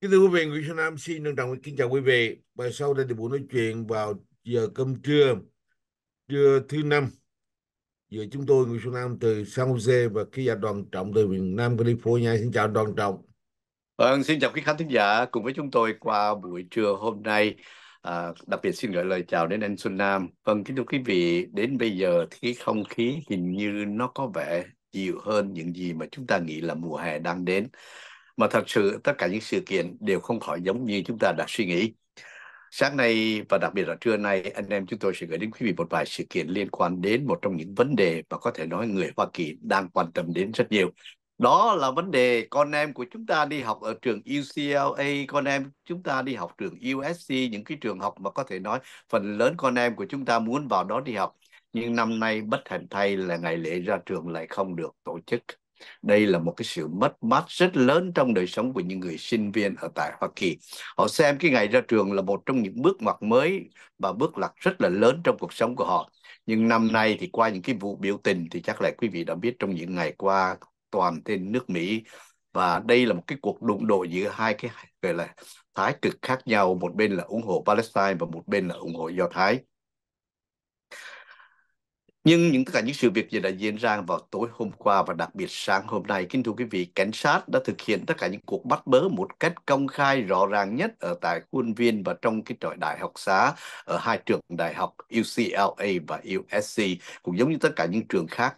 Kính thưa quý vị, Nguyễn Xuân Nam xin trân trọng kính chào quý vị. Và sau đây thì buổi nói chuyện vào giờ cơm trưa, trưa thứ năm giữa chúng tôi Nguyễn Xuân Nam từ San Jose và ký giả Đoàn Trọng từ miền Nam California. Xin chào Đoàn Trọng. Vâng, xin chào quý khán thính giả cùng với chúng tôi qua buổi trưa hôm nay. À, đặc biệt xin gửi lời chào đến anh Xuân Nam. Vâng, kính thưa quý vị, đến bây giờ thì không khí hình như nó có vẻ dịu hơn những gì mà chúng ta nghĩ là mùa hè đang đến mà thật sự tất cả những sự kiện đều không khỏi giống như chúng ta đã suy nghĩ. Sáng nay và đặc biệt là trưa nay, anh em chúng tôi sẽ gửi đến quý vị một vài sự kiện liên quan đến một trong những vấn đề mà có thể nói người Hoa Kỳ đang quan tâm đến rất nhiều. Đó là vấn đề con em của chúng ta đi học ở trường UCLA, con em chúng ta đi học trường USC, những cái trường học mà có thể nói phần lớn con em của chúng ta muốn vào đó đi học. Nhưng năm nay bất hạnh thay là ngày lễ ra trường lại không được tổ chức đây là một cái sự mất mát rất lớn trong đời sống của những người sinh viên ở tại Hoa Kỳ. Họ xem cái ngày ra trường là một trong những bước ngoặt mới và bước lạc rất là lớn trong cuộc sống của họ. Nhưng năm nay thì qua những cái vụ biểu tình thì chắc là quý vị đã biết trong những ngày qua toàn trên nước Mỹ và đây là một cái cuộc đụng độ giữa hai cái gọi là thái cực khác nhau một bên là ủng hộ Palestine và một bên là ủng hộ Do Thái nhưng những tất cả những sự việc gì đã diễn ra vào tối hôm qua và đặc biệt sáng hôm nay, kính thưa quý vị, cảnh sát đã thực hiện tất cả những cuộc bắt bớ một cách công khai rõ ràng nhất ở tại khuôn viên và trong cái trại đại học xá ở hai trường đại học UCLA và USC, cũng giống như tất cả những trường khác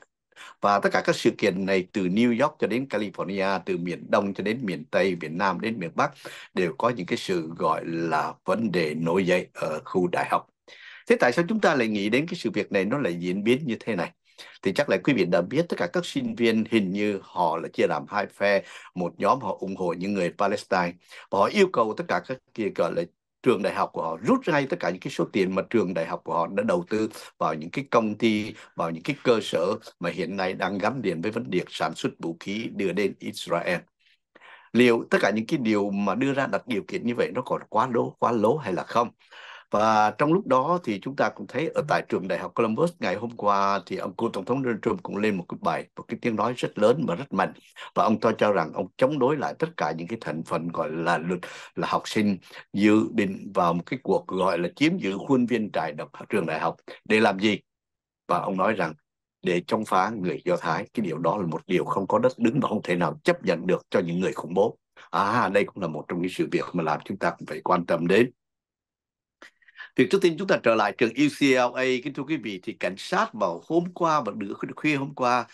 và tất cả các sự kiện này từ New York cho đến California, từ miền Đông cho đến miền Tây, miền Nam đến miền Bắc đều có những cái sự gọi là vấn đề nổi dậy ở khu đại học thế tại sao chúng ta lại nghĩ đến cái sự việc này nó lại diễn biến như thế này thì chắc là quý vị đã biết tất cả các sinh viên hình như họ là chia làm hai phe một nhóm họ ủng hộ những người Palestine và họ yêu cầu tất cả các kia gọi là trường đại học của họ rút ngay tất cả những cái số tiền mà trường đại học của họ đã đầu tư vào những cái công ty, vào những cái cơ sở mà hiện nay đang gắn liền với vấn đề sản xuất vũ khí đưa đến Israel. Liệu tất cả những cái điều mà đưa ra đặt điều kiện như vậy nó còn quá lố, quá lố hay là không? Và trong lúc đó thì chúng ta cũng thấy ở tại trường đại học Columbus ngày hôm qua thì ông cựu tổng thống Donald Trump cũng lên một cái bài, một cái tiếng nói rất lớn và rất mạnh. Và ông ta cho rằng ông chống đối lại tất cả những cái thành phần gọi là luật là học sinh dự định vào một cái cuộc gọi là chiếm giữ khuôn viên trại độc trường đại học để làm gì? Và ông nói rằng để chống phá người Do Thái, cái điều đó là một điều không có đất đứng và không thể nào chấp nhận được cho những người khủng bố. À, đây cũng là một trong những sự việc mà làm chúng ta cũng phải quan tâm đến thì trước tiên chúng ta trở lại trường UCLA kính thưa quý vị thì cảnh sát vào hôm qua và nửa khuya hôm qua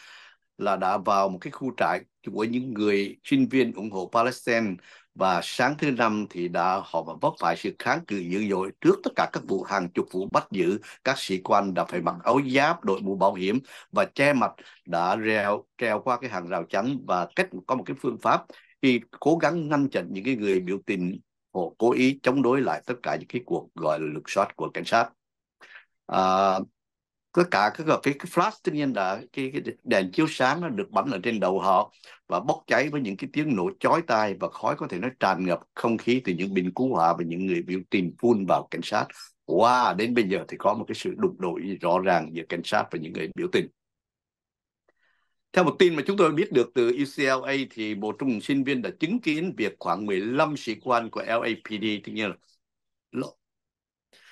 là đã vào một cái khu trại của những người sinh viên ủng hộ Palestine và sáng thứ năm thì đã họ đã vấp phải sự kháng cự dữ dội trước tất cả các vụ hàng chục vụ bắt giữ các sĩ quan đã phải mặc áo giáp đội mũ bảo hiểm và che mặt đã reo treo qua cái hàng rào chắn và cách có một cái phương pháp khi cố gắng ngăn chặn những cái người biểu tình Hồ cố ý chống đối lại tất cả những cái cuộc gọi là lục soát của cảnh sát. À, tất cả các cái, cái flash tất nhiên là cái, cái đèn chiếu sáng nó được bắn ở trên đầu họ và bốc cháy với những cái tiếng nổ chói tai và khói có thể nó tràn ngập không khí từ những bình cứu hỏa và những người biểu tình phun vào cảnh sát. Wow, đến bây giờ thì có một cái sự đụng độ rõ ràng giữa cảnh sát và những người biểu tình. Theo một tin mà chúng tôi biết được từ UCLA thì một trong cùng sinh viên đã chứng kiến việc khoảng 15 sĩ quan của LAPD, tức nhiên là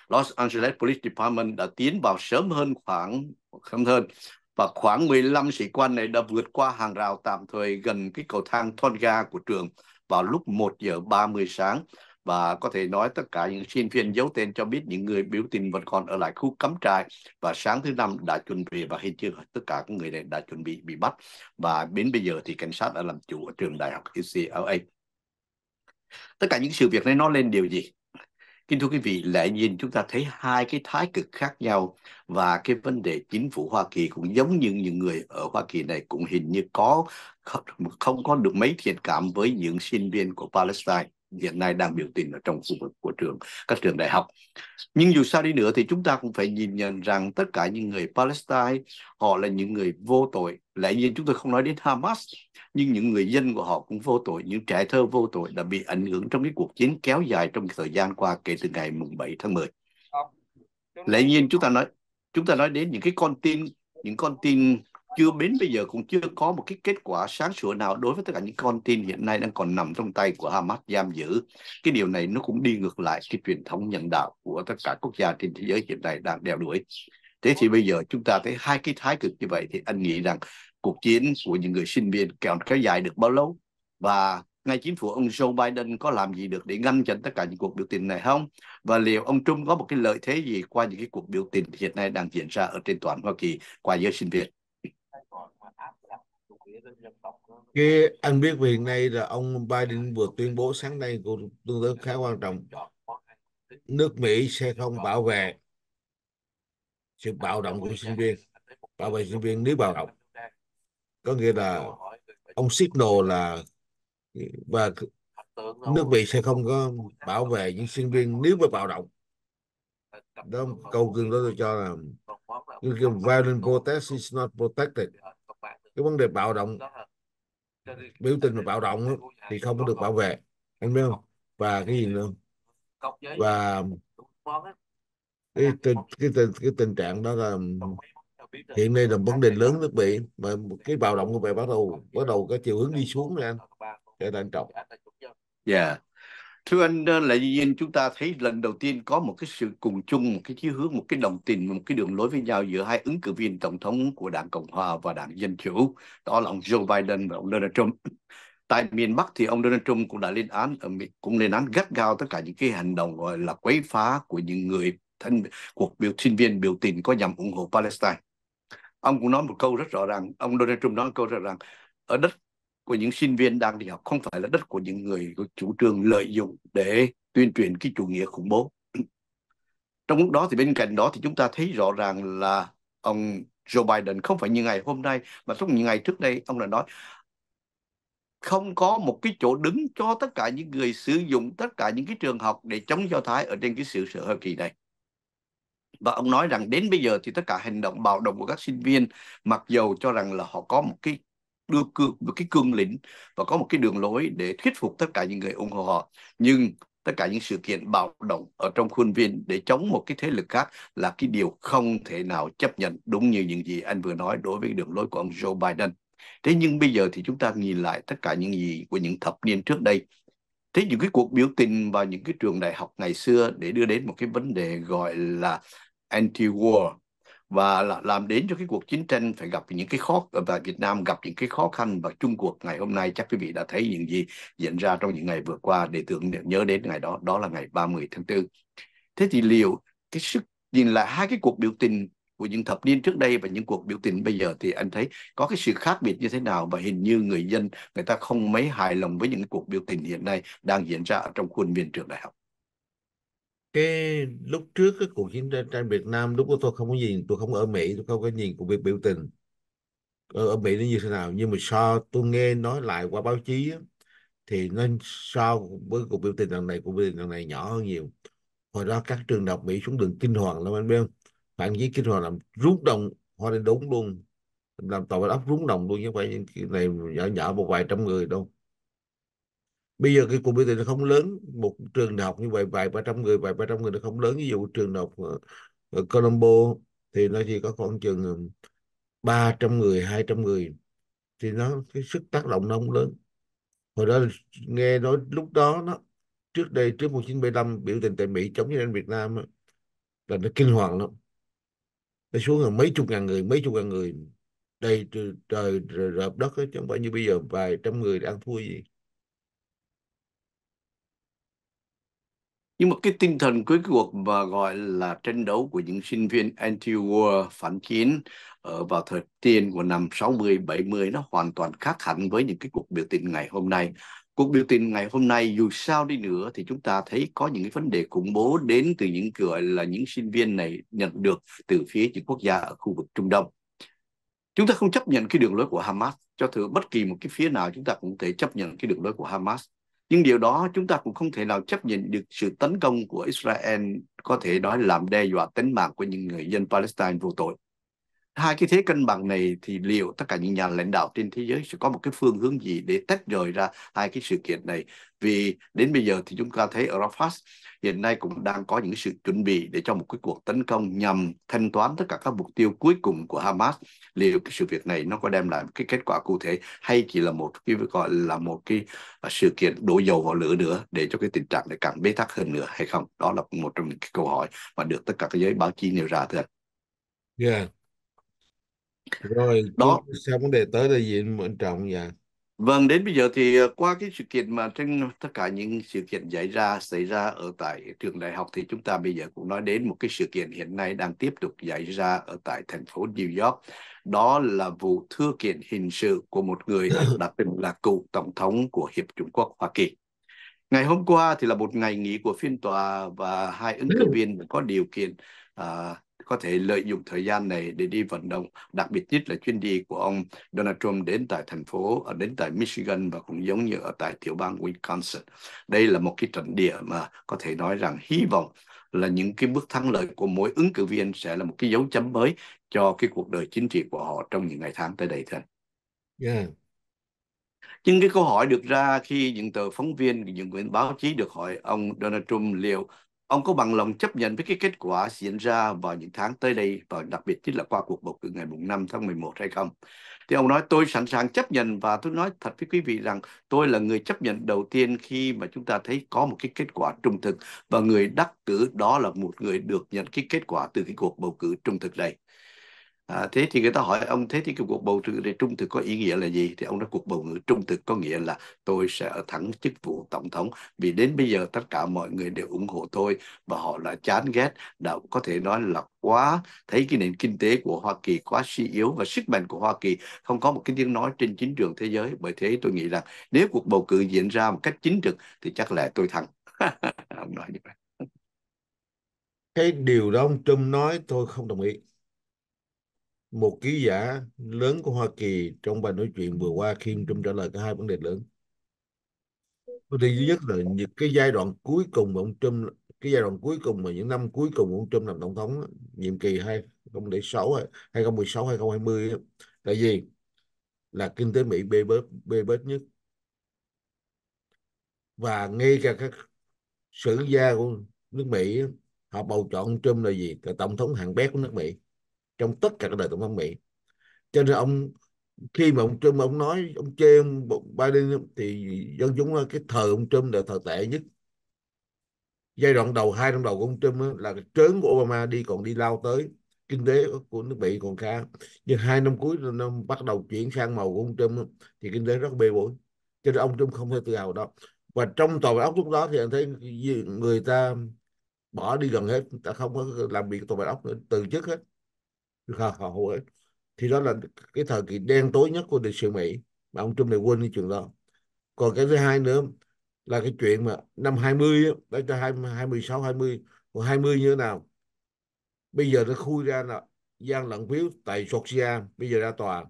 Los Angeles Police Department đã tiến vào sớm hơn khoảng không hơn và khoảng 15 sĩ quan này đã vượt qua hàng rào tạm thời gần cái cầu thang Tonga của trường vào lúc 1 giờ 30 sáng và có thể nói tất cả những sinh viên giấu tên cho biết những người biểu tình vẫn còn ở lại khu cấm trại và sáng thứ năm đã chuẩn bị và hiện chưa tất cả các người này đã chuẩn bị bị bắt và đến bây giờ thì cảnh sát đã làm chủ ở trường đại học UCLA. Tất cả những sự việc này nó lên điều gì? Kính thưa quý vị, lẽ nhìn chúng ta thấy hai cái thái cực khác nhau và cái vấn đề chính phủ Hoa Kỳ cũng giống như những người ở Hoa Kỳ này cũng hình như có không có được mấy thiện cảm với những sinh viên của Palestine hiện nay đang biểu tình ở trong khu vực của trường các trường đại học nhưng dù sao đi nữa thì chúng ta cũng phải nhìn nhận rằng tất cả những người Palestine họ là những người vô tội lẽ nhiên chúng tôi không nói đến Hamas nhưng những người dân của họ cũng vô tội những trẻ thơ vô tội đã bị ảnh hưởng trong cái cuộc chiến kéo dài trong thời gian qua kể từ ngày mùng 7 tháng 10 lẽ nhiên chúng ta nói chúng ta nói đến những cái con tin những con tin chưa đến bây giờ cũng chưa có một cái kết quả sáng sủa nào đối với tất cả những con tin hiện nay đang còn nằm trong tay của Hamas giam giữ. Cái điều này nó cũng đi ngược lại cái truyền thống nhân đạo của tất cả quốc gia trên thế giới hiện nay đang đeo đuổi. Thế thì bây giờ chúng ta thấy hai cái thái cực như vậy thì anh nghĩ rằng cuộc chiến của những người sinh viên kéo dài được bao lâu và ngay chính phủ ông Joe Biden có làm gì được để ngăn chặn tất cả những cuộc biểu tình này không? Và liệu ông Trump có một cái lợi thế gì qua những cái cuộc biểu tình hiện nay đang diễn ra ở trên toàn Hoa Kỳ qua giới sinh viên? Cái anh biết hiện nay là ông Biden vừa tuyên bố sáng nay cuộc tương đối khá quan trọng. Nước Mỹ sẽ không bảo vệ sự bạo động của sinh viên, bảo vệ sinh viên nếu bạo động. Có nghĩa là ông signal là và nước Mỹ sẽ không có bảo vệ những sinh viên nếu mà bạo động đó câu cương đó tôi cho là cái violent protest is not protected cái vấn đề bạo động biểu tình và bạo động ấy, thì không có được bảo vệ anh biết không và cái gì nữa và cái tình, cái tình, cái tình trạng đó là hiện nay là vấn đề lớn nước bị mà cái bạo động của vậy bắt đầu bắt đầu có chiều hướng đi xuống nha anh trở anh trọng dạ yeah thưa anh lại nhiên chúng ta thấy lần đầu tiên có một cái sự cùng chung một cái chí hướng một cái đồng tình một cái đường lối với nhau giữa hai ứng cử viên tổng thống của đảng cộng hòa và đảng dân chủ đó là ông joe biden và ông donald trump tại miền bắc thì ông donald trump cũng đã lên án ở ờ, mỹ cũng lên án gắt gao tất cả những cái hành động gọi là quấy phá của những người thân cuộc biểu sinh viên biểu tình có nhằm ủng hộ palestine ông cũng nói một câu rất rõ ràng ông donald trump nói một câu rất rõ ràng ở đất của những sinh viên đang đi học không phải là đất của những người có chủ trương lợi dụng để tuyên truyền cái chủ nghĩa khủng bố trong lúc đó thì bên cạnh đó thì chúng ta thấy rõ ràng là ông Joe Biden không phải như ngày hôm nay mà trong những ngày trước đây ông đã nói không có một cái chỗ đứng cho tất cả những người sử dụng tất cả những cái trường học để chống do thái ở trên cái sự sở hợp kỳ này và ông nói rằng đến bây giờ thì tất cả hành động bạo động của các sinh viên mặc dầu cho rằng là họ có một cái đưa cương một cái cương lĩnh và có một cái đường lối để thuyết phục tất cả những người ủng hộ họ nhưng tất cả những sự kiện bạo động ở trong khuôn viên để chống một cái thế lực khác là cái điều không thể nào chấp nhận đúng như những gì anh vừa nói đối với đường lối của ông Joe Biden. Thế nhưng bây giờ thì chúng ta nhìn lại tất cả những gì của những thập niên trước đây. Thế những cái cuộc biểu tình vào những cái trường đại học ngày xưa để đưa đến một cái vấn đề gọi là anti-war, và làm đến cho cái cuộc chiến tranh phải gặp những cái khó và Việt Nam gặp những cái khó khăn và Trung Quốc ngày hôm nay chắc quý vị đã thấy những gì diễn ra trong những ngày vừa qua để tưởng nhớ đến ngày đó đó là ngày 30 tháng 4 thế thì liệu cái sức nhìn lại hai cái cuộc biểu tình của những thập niên trước đây và những cuộc biểu tình bây giờ thì anh thấy có cái sự khác biệt như thế nào và hình như người dân người ta không mấy hài lòng với những cuộc biểu tình hiện nay đang diễn ra ở trong khuôn viên trường đại học cái lúc trước cái cuộc chiến tranh, tranh Việt Nam lúc đó tôi không có nhìn tôi không ở Mỹ tôi không có nhìn cuộc biểu biểu tình ở, ở Mỹ nó như thế nào nhưng mà so tôi nghe nói lại qua báo chí thì nó so với cuộc biểu tình lần này cuộc biểu tình lần này nhỏ hơn nhiều hồi đó các trường đại học Mỹ xuống đường kinh hoàng lắm anh biết không phản chiến kinh hoàng làm rúng động hoa lên đúng luôn làm tàu ốc rúng động luôn chứ không phải những cái này nhỏ nhỏ một vài trăm người đâu bây giờ cái cuộc biểu tình nó không lớn một trường đại học như vậy vài ba trăm người vài ba trăm người nó không lớn ví dụ trường đại học ở Colombo thì nó chỉ có khoảng chừng 300 người 200 người thì nó cái sức tác động nó không lớn hồi đó nghe nói lúc đó nó trước đây trước 1975 biểu tình tại Mỹ chống với anh Việt Nam là nó kinh hoàng lắm nó xuống là mấy chục ngàn người mấy chục ngàn người đây trời rợp đất ấy, chứ không phải như bây giờ vài trăm người đang thua gì nhưng mà cái tinh thần cuối cuộc mà gọi là tranh đấu của những sinh viên anti-war phản chiến ở vào thời tiền của năm 60 70 nó hoàn toàn khác hẳn với những cái cuộc biểu tình ngày hôm nay. Cuộc biểu tình ngày hôm nay dù sao đi nữa thì chúng ta thấy có những cái vấn đề khủng bố đến từ những gọi là những sinh viên này nhận được từ phía những quốc gia ở khu vực Trung Đông. Chúng ta không chấp nhận cái đường lối của Hamas cho thử bất kỳ một cái phía nào chúng ta cũng thể chấp nhận cái đường lối của Hamas nhưng điều đó chúng ta cũng không thể nào chấp nhận được sự tấn công của Israel có thể nói làm đe dọa tính mạng của những người dân Palestine vô tội hai cái thế cân bằng này thì liệu tất cả những nhà lãnh đạo trên thế giới sẽ có một cái phương hướng gì để tách rời ra hai cái sự kiện này vì đến bây giờ thì chúng ta thấy ở Rafah hiện nay cũng đang có những sự chuẩn bị để cho một cái cuộc tấn công nhằm thanh toán tất cả các mục tiêu cuối cùng của Hamas liệu cái sự việc này nó có đem lại cái kết quả cụ thể hay chỉ là một cái gọi là một cái à, sự kiện đổ dầu vào lửa nữa để cho cái tình trạng này càng bế tắc hơn nữa hay không đó là một trong những cái câu hỏi mà được tất cả các giới báo chí nêu ra thưa anh. Yeah rồi đó sao vấn đề tới là gì mình trọng dạ vâng đến bây giờ thì à, qua cái sự kiện mà trên tất cả những sự kiện xảy ra xảy ra ở tại trường đại học thì chúng ta bây giờ cũng nói đến một cái sự kiện hiện nay đang tiếp tục xảy ra ở tại thành phố New York đó là vụ thưa kiện hình sự của một người đã từng là cựu tổng thống của Hiệp Trung Quốc Hoa Kỳ ngày hôm qua thì là một ngày nghỉ của phiên tòa và hai ứng cử ừ. viên có điều kiện à, có thể lợi dụng thời gian này để đi vận động, đặc biệt nhất là chuyến đi của ông Donald Trump đến tại thành phố, ờ, đến tại Michigan và cũng giống như ở tại tiểu bang Wisconsin. Đây là một cái trận địa mà có thể nói rằng hy vọng là những cái bước thắng lợi của mỗi ứng cử viên sẽ là một cái dấu chấm mới cho cái cuộc đời chính trị của họ trong những ngày tháng tới đây thôi. Yeah. Nhưng cái câu hỏi được ra khi những tờ phóng viên, những quyển báo chí được hỏi ông Donald Trump liệu Ông có bằng lòng chấp nhận với cái kết quả diễn ra vào những tháng tới đây và đặc biệt chính là qua cuộc bầu cử ngày 5 tháng 11 hay không? Thì ông nói tôi sẵn sàng chấp nhận và tôi nói thật với quý vị rằng tôi là người chấp nhận đầu tiên khi mà chúng ta thấy có một cái kết quả trung thực và người đắc cử đó là một người được nhận cái kết quả từ cái cuộc bầu cử trung thực này. À, thế thì người ta hỏi ông thế thì cái cuộc bầu cử này trung thực có ý nghĩa là gì thì ông nói cuộc bầu cử trung thực có nghĩa là tôi sẽ thắng chức vụ tổng thống vì đến bây giờ tất cả mọi người đều ủng hộ tôi và họ là chán ghét đã có thể nói là quá thấy cái nền kinh tế của Hoa Kỳ quá suy yếu và sức mạnh của Hoa Kỳ không có một cái tiếng nói trên chính trường thế giới bởi thế tôi nghĩ rằng nếu cuộc bầu cử diễn ra một cách chính trực thì chắc là tôi thắng ông nói như vậy cái điều đó ông Trump nói tôi không đồng ý một ký giả lớn của Hoa Kỳ trong bài nói chuyện vừa qua khi ông Trump trả lời cả hai vấn đề lớn. Vấn đề thứ nhất là những cái giai đoạn cuối cùng mà ông Trump cái giai đoạn cuối cùng mà những năm cuối cùng ông Trump làm tổng thống nhiệm kỳ 2016 2016 2020 là gì? Là kinh tế Mỹ bê bết bê bết nhất. Và ngay cả các sử gia của nước Mỹ họ bầu chọn ông Trump là gì? Là tổng thống hạng bét của nước Mỹ trong tất cả các đời tổng thống Mỹ cho nên ông khi mà ông Trump ông nói ông chê ông Biden thì dân chúng ờ, cái thời ông Trump là thời tệ nhất giai đoạn đầu hai năm đầu của ông Trump là trớn của Obama đi còn đi lao tới kinh tế của nước Mỹ còn khá nhưng hai năm cuối năm bắt đầu chuyển sang màu của ông Trump thì kinh tế rất bê bối cho nên ông Trump không thể tự hào đó và trong tòa ốc lúc đó thì anh thấy người ta bỏ đi gần hết ta không có làm việc tòa ốc nữa từ chức hết là hậu ấy thì đó là cái thời kỳ đen tối nhất của lịch sử Mỹ mà ông Trung này quên cái chuyện đó còn cái thứ hai nữa là cái chuyện mà năm 20 ấy, đó cho 26 20 còn 20 như thế nào bây giờ nó khui ra là gian lận phiếu tại Georgia bây giờ ra tòa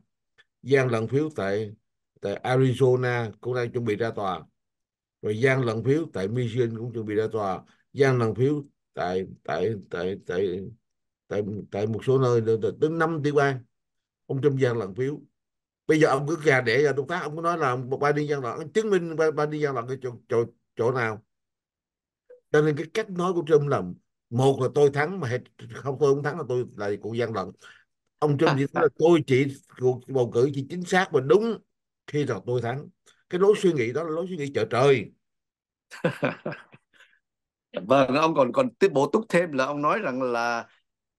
gian lận phiếu tại tại Arizona cũng đang chuẩn bị ra tòa rồi gian lận phiếu tại Michigan cũng chuẩn bị ra tòa gian lận phiếu tại tại tại tại tại tại một số nơi tới 5 tiểu bang ông Trump gian lận phiếu bây giờ ông cứ gà để ra tổng tác ông cứ nói là ba đi gian lận chứng minh ba đi gian lận cái chỗ, chỗ, chỗ nào cho nên cái cách nói của Trump là một là tôi thắng mà không tôi không thắng là tôi lại cuộc gian lận ông Trump à, chỉ nói là dạ. tôi chỉ cuộc bầu cử chỉ chính xác và đúng khi nào tôi thắng cái lối suy nghĩ đó là lối suy nghĩ chợ trời vâng ông còn còn tuyên bố túc thêm là ông nói rằng là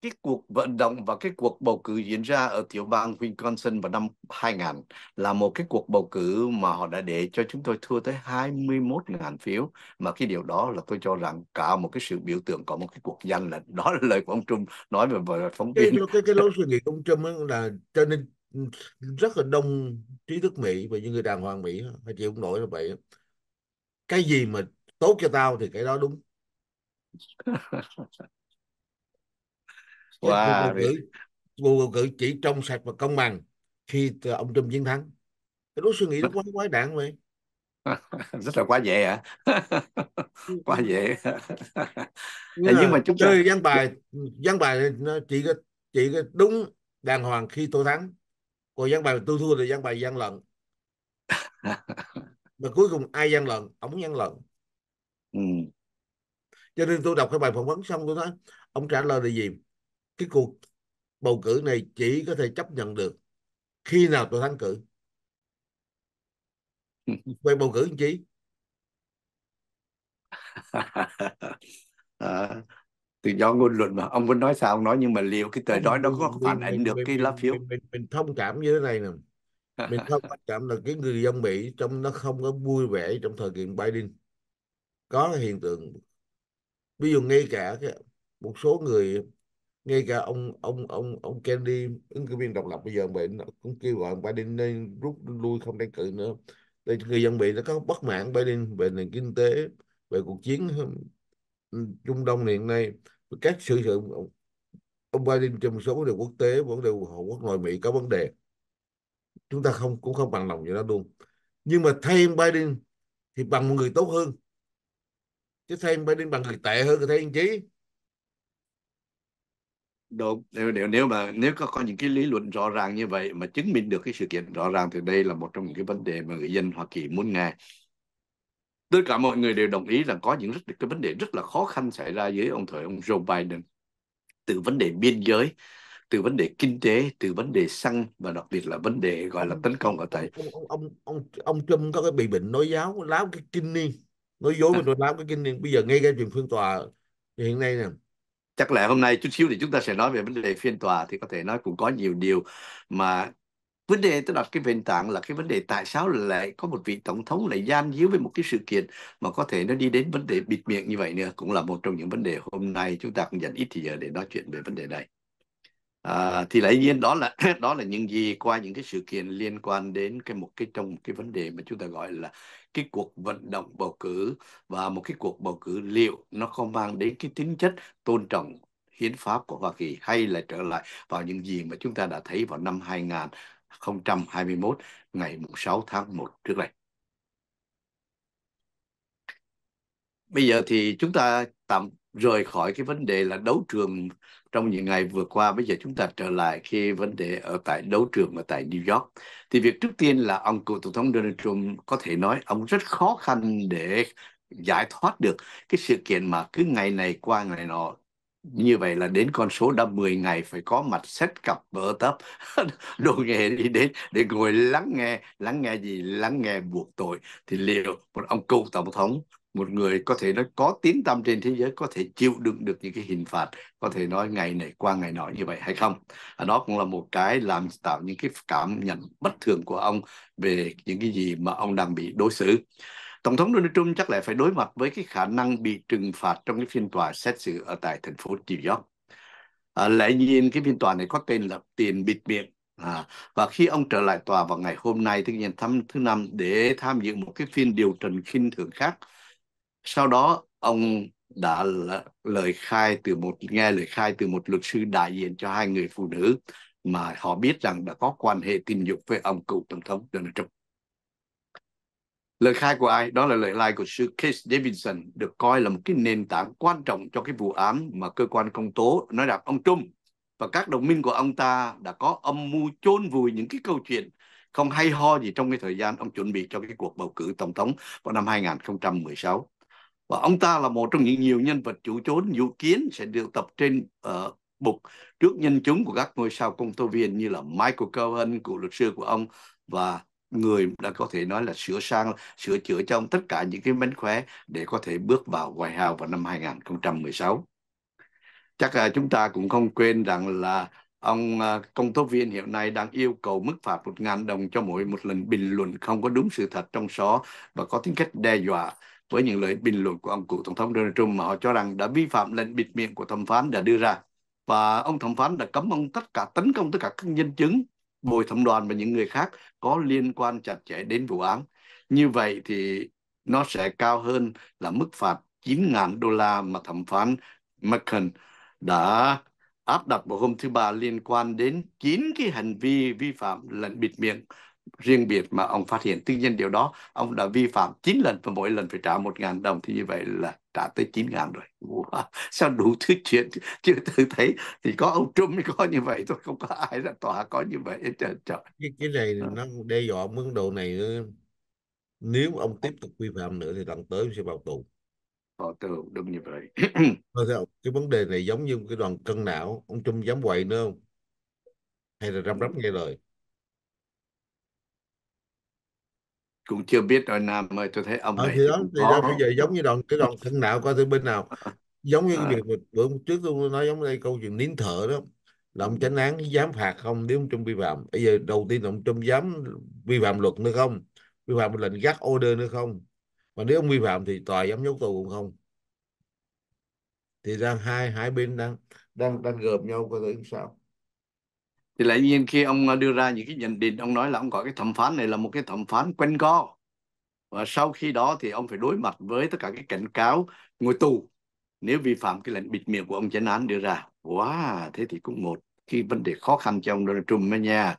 cái cuộc vận động và cái cuộc bầu cử diễn ra ở tiểu bang Wisconsin vào năm 2000 là một cái cuộc bầu cử mà họ đã để cho chúng tôi thua tới 21.000 phiếu mà cái điều đó là tôi cho rằng cả một cái sự biểu tượng có một cái cuộc danh lận đó là lời của ông Trung nói về, về phóng viên cái, cái, cái lối suy nghĩ ông Trung là cho nên rất là đông trí thức Mỹ và những người đàng hoàng Mỹ họ chịu không nổi là vậy cái gì mà tốt cho tao thì cái đó đúng wow. bầu cử, cuộc bầu cử chỉ trong sạch và công bằng khi ông Trump chiến thắng cái đó suy nghĩ nó quá quá đản vậy rất là quá dễ hả quá dễ nhưng, nhưng mà chúng chơi ta... gián bài gián bài nó chỉ có chỉ có đúng đàng hoàng khi tôi thắng còn gián bài tôi thua thì gián bài gian lận mà cuối cùng ai gian lận ông gian lận ừ. cho nên tôi đọc cái bài phỏng vấn xong tôi nói ông trả lời là gì cái cuộc bầu cử này chỉ có thể chấp nhận được khi nào tôi thắng cử về bầu cử làm chi à, tự do ngôn luận mà ông vẫn nói sao ông nói nhưng mà liệu cái tờ nói đó có phản ảnh được mình, cái lá phiếu mình, mình, mình thông cảm như thế này nè mình thông cảm là cái người dân Mỹ trong nó không có vui vẻ trong thời kỳ Biden có hiện tượng ví dụ ngay cả cái, một số người ngay cả ông ông ông ông Kennedy ứng cử viên độc lập bây giờ Mỹ cũng kêu gọi Biden nên rút lui không tranh cử nữa thì người dân Mỹ nó có bất mãn Biden về nền kinh tế về cuộc chiến Trung Đông hiện nay các sự sự ông Biden trong một số vấn đề quốc tế vấn đề hậu quốc nội Mỹ có vấn đề chúng ta không cũng không bằng lòng như nó luôn nhưng mà thay ông Biden thì bằng một người tốt hơn chứ thay ông Biden bằng người tệ hơn thì thay anh Chí đúng nếu nếu nếu mà nếu có có những cái lý luận rõ ràng như vậy mà chứng minh được cái sự kiện rõ ràng thì đây là một trong những cái vấn đề mà người dân Hoa Kỳ muốn nghe tất cả mọi người đều đồng ý là có những rất cái vấn đề rất là khó khăn xảy ra với ông thời ông Joe Biden từ vấn đề biên giới từ vấn đề kinh tế từ vấn đề xăng và đặc biệt là vấn đề gọi là tấn công ở tại ông ông ông ông, ông Trump có cái bị bệnh nói giáo láo cái kinh niên nói dối à. mình nói láo cái kinh niên bây giờ ngay cái chuyện phiên tòa hiện nay nè chắc là hôm nay chút xíu thì chúng ta sẽ nói về vấn đề phiên tòa thì có thể nói cũng có nhiều điều mà vấn đề tôi đặt cái nền tảng là cái vấn đề tại sao lại có một vị tổng thống lại gian díu với một cái sự kiện mà có thể nó đi đến vấn đề bịt miệng như vậy nữa cũng là một trong những vấn đề hôm nay chúng ta cũng dành ít thì giờ để nói chuyện về vấn đề này à, thì lẽ nhiên đó là đó là những gì qua những cái sự kiện liên quan đến cái một cái trong một cái vấn đề mà chúng ta gọi là cái cuộc vận động bầu cử và một cái cuộc bầu cử liệu nó có mang đến cái tính chất tôn trọng hiến pháp của Hoa Kỳ hay là trở lại vào những gì mà chúng ta đã thấy vào năm 2021 ngày 6 tháng 1 trước đây. Bây giờ thì chúng ta tạm rời khỏi cái vấn đề là đấu trường trong những ngày vừa qua bây giờ chúng ta trở lại khi vấn đề ở tại đấu trường ở tại New York thì việc trước tiên là ông cựu tổng thống Donald Trump có thể nói ông rất khó khăn để giải thoát được cái sự kiện mà cứ ngày này qua ngày nọ như vậy là đến con số đã 10 ngày phải có mặt xét cặp vỡ tấp đồ nghề đi đến để ngồi lắng nghe lắng nghe gì lắng nghe buộc tội thì liệu một ông cựu tổng thống một người có thể nói có tín tâm trên thế giới có thể chịu đựng được những cái hình phạt có thể nói ngày này qua ngày nọ như vậy hay không đó cũng là một cái làm tạo những cái cảm nhận bất thường của ông về những cái gì mà ông đang bị đối xử Tổng thống Donald Trump chắc lại phải đối mặt với cái khả năng bị trừng phạt trong cái phiên tòa xét xử ở tại thành phố New York. À, lẽ nhiên cái phiên tòa này có tên là tiền bịt miệng. À, và khi ông trở lại tòa vào ngày hôm nay, tức nhiên thăm thứ năm để tham dự một cái phiên điều trần khinh thường khác sau đó ông đã lời khai từ một nghe lời khai từ một luật sư đại diện cho hai người phụ nữ mà họ biết rằng đã có quan hệ tình dục với ông cựu tổng thống Donald Trump. Lời khai của ai? Đó là lời khai của sư Case Davidson được coi là một cái nền tảng quan trọng cho cái vụ án mà cơ quan công tố nói rằng ông Trump và các đồng minh của ông ta đã có âm mưu chôn vùi những cái câu chuyện không hay ho gì trong cái thời gian ông chuẩn bị cho cái cuộc bầu cử tổng thống vào năm 2016 và ông ta là một trong những nhiều nhân vật chủ chốn dự kiến sẽ được tập trên uh, bục trước nhân chứng của các ngôi sao công tố viên như là Michael Cohen, của luật sư của ông và người đã có thể nói là sửa sang, sửa chữa trong tất cả những cái mánh khóe để có thể bước vào ngoại hào vào năm 2016. Chắc là chúng ta cũng không quên rằng là ông à, công tố viên hiện nay đang yêu cầu mức phạt 1.000 đồng cho mỗi một lần bình luận không có đúng sự thật trong số và có tính cách đe dọa với những lời bình luận của ông cựu tổng thống Donald Trump mà họ cho rằng đã vi phạm lệnh bịt miệng của thẩm phán đã đưa ra và ông thẩm phán đã cấm ông tất cả tấn công tất cả các nhân chứng bồi thẩm đoàn và những người khác có liên quan chặt chẽ đến vụ án như vậy thì nó sẽ cao hơn là mức phạt 9.000 đô la mà thẩm phán McCann đã áp đặt vào hôm thứ Ba liên quan đến 9 cái hành vi vi phạm lệnh bịt miệng riêng biệt mà ông phát hiện. Tuy nhiên điều đó ông đã vi phạm 9 lần và mỗi lần phải trả 1.000 đồng thì như vậy là trả tới 9 ngàn rồi. Wow. Sao đủ thứ chuyện chưa từng thấy thì có ông Trump mới có như vậy thôi không có ai ra tòa có như vậy trời trời. Cái, này ờ. nó đe dọa mức độ này nếu ông tiếp tục vi phạm nữa thì lần tới sẽ vào tù. Vào tù đúng như vậy. cái vấn đề này giống như cái đoàn cân não ông Trump dám quậy nữa không? Hay là răm rắp ừ. nghe lời? cũng chưa biết rồi Nam ơi tôi thấy ông à, này thì đó thì đó bây giờ giống như đoàn cái đoàn thân nào qua từ bên nào giống như à. cái việc mà bữa trước tôi nói giống đây câu chuyện nín thở đó là ông tránh án dám phạt không nếu ông Trump vi phạm bây giờ đầu tiên là ông Trump dám vi phạm luật nữa không vi phạm một lệnh gắt order nữa không mà nếu ông vi phạm thì tòa dám nhốt tù cũng không thì ra hai hai bên đang đang đang gợp nhau coi thử sao thì lại nhiên khi ông ờ, đưa ra những cái nhận định ông nói là ông gọi cái thẩm phán này là một cái thẩm phán quanh co và sau khi đó thì ông phải đối mặt với tất cả cái cảnh cáo ngồi tù nếu vi phạm cái lệnh bịt miệng của ông chánh án đưa ra wow thế thì cũng một cái vấn đề khó khăn cho ông Donald Trump đó nha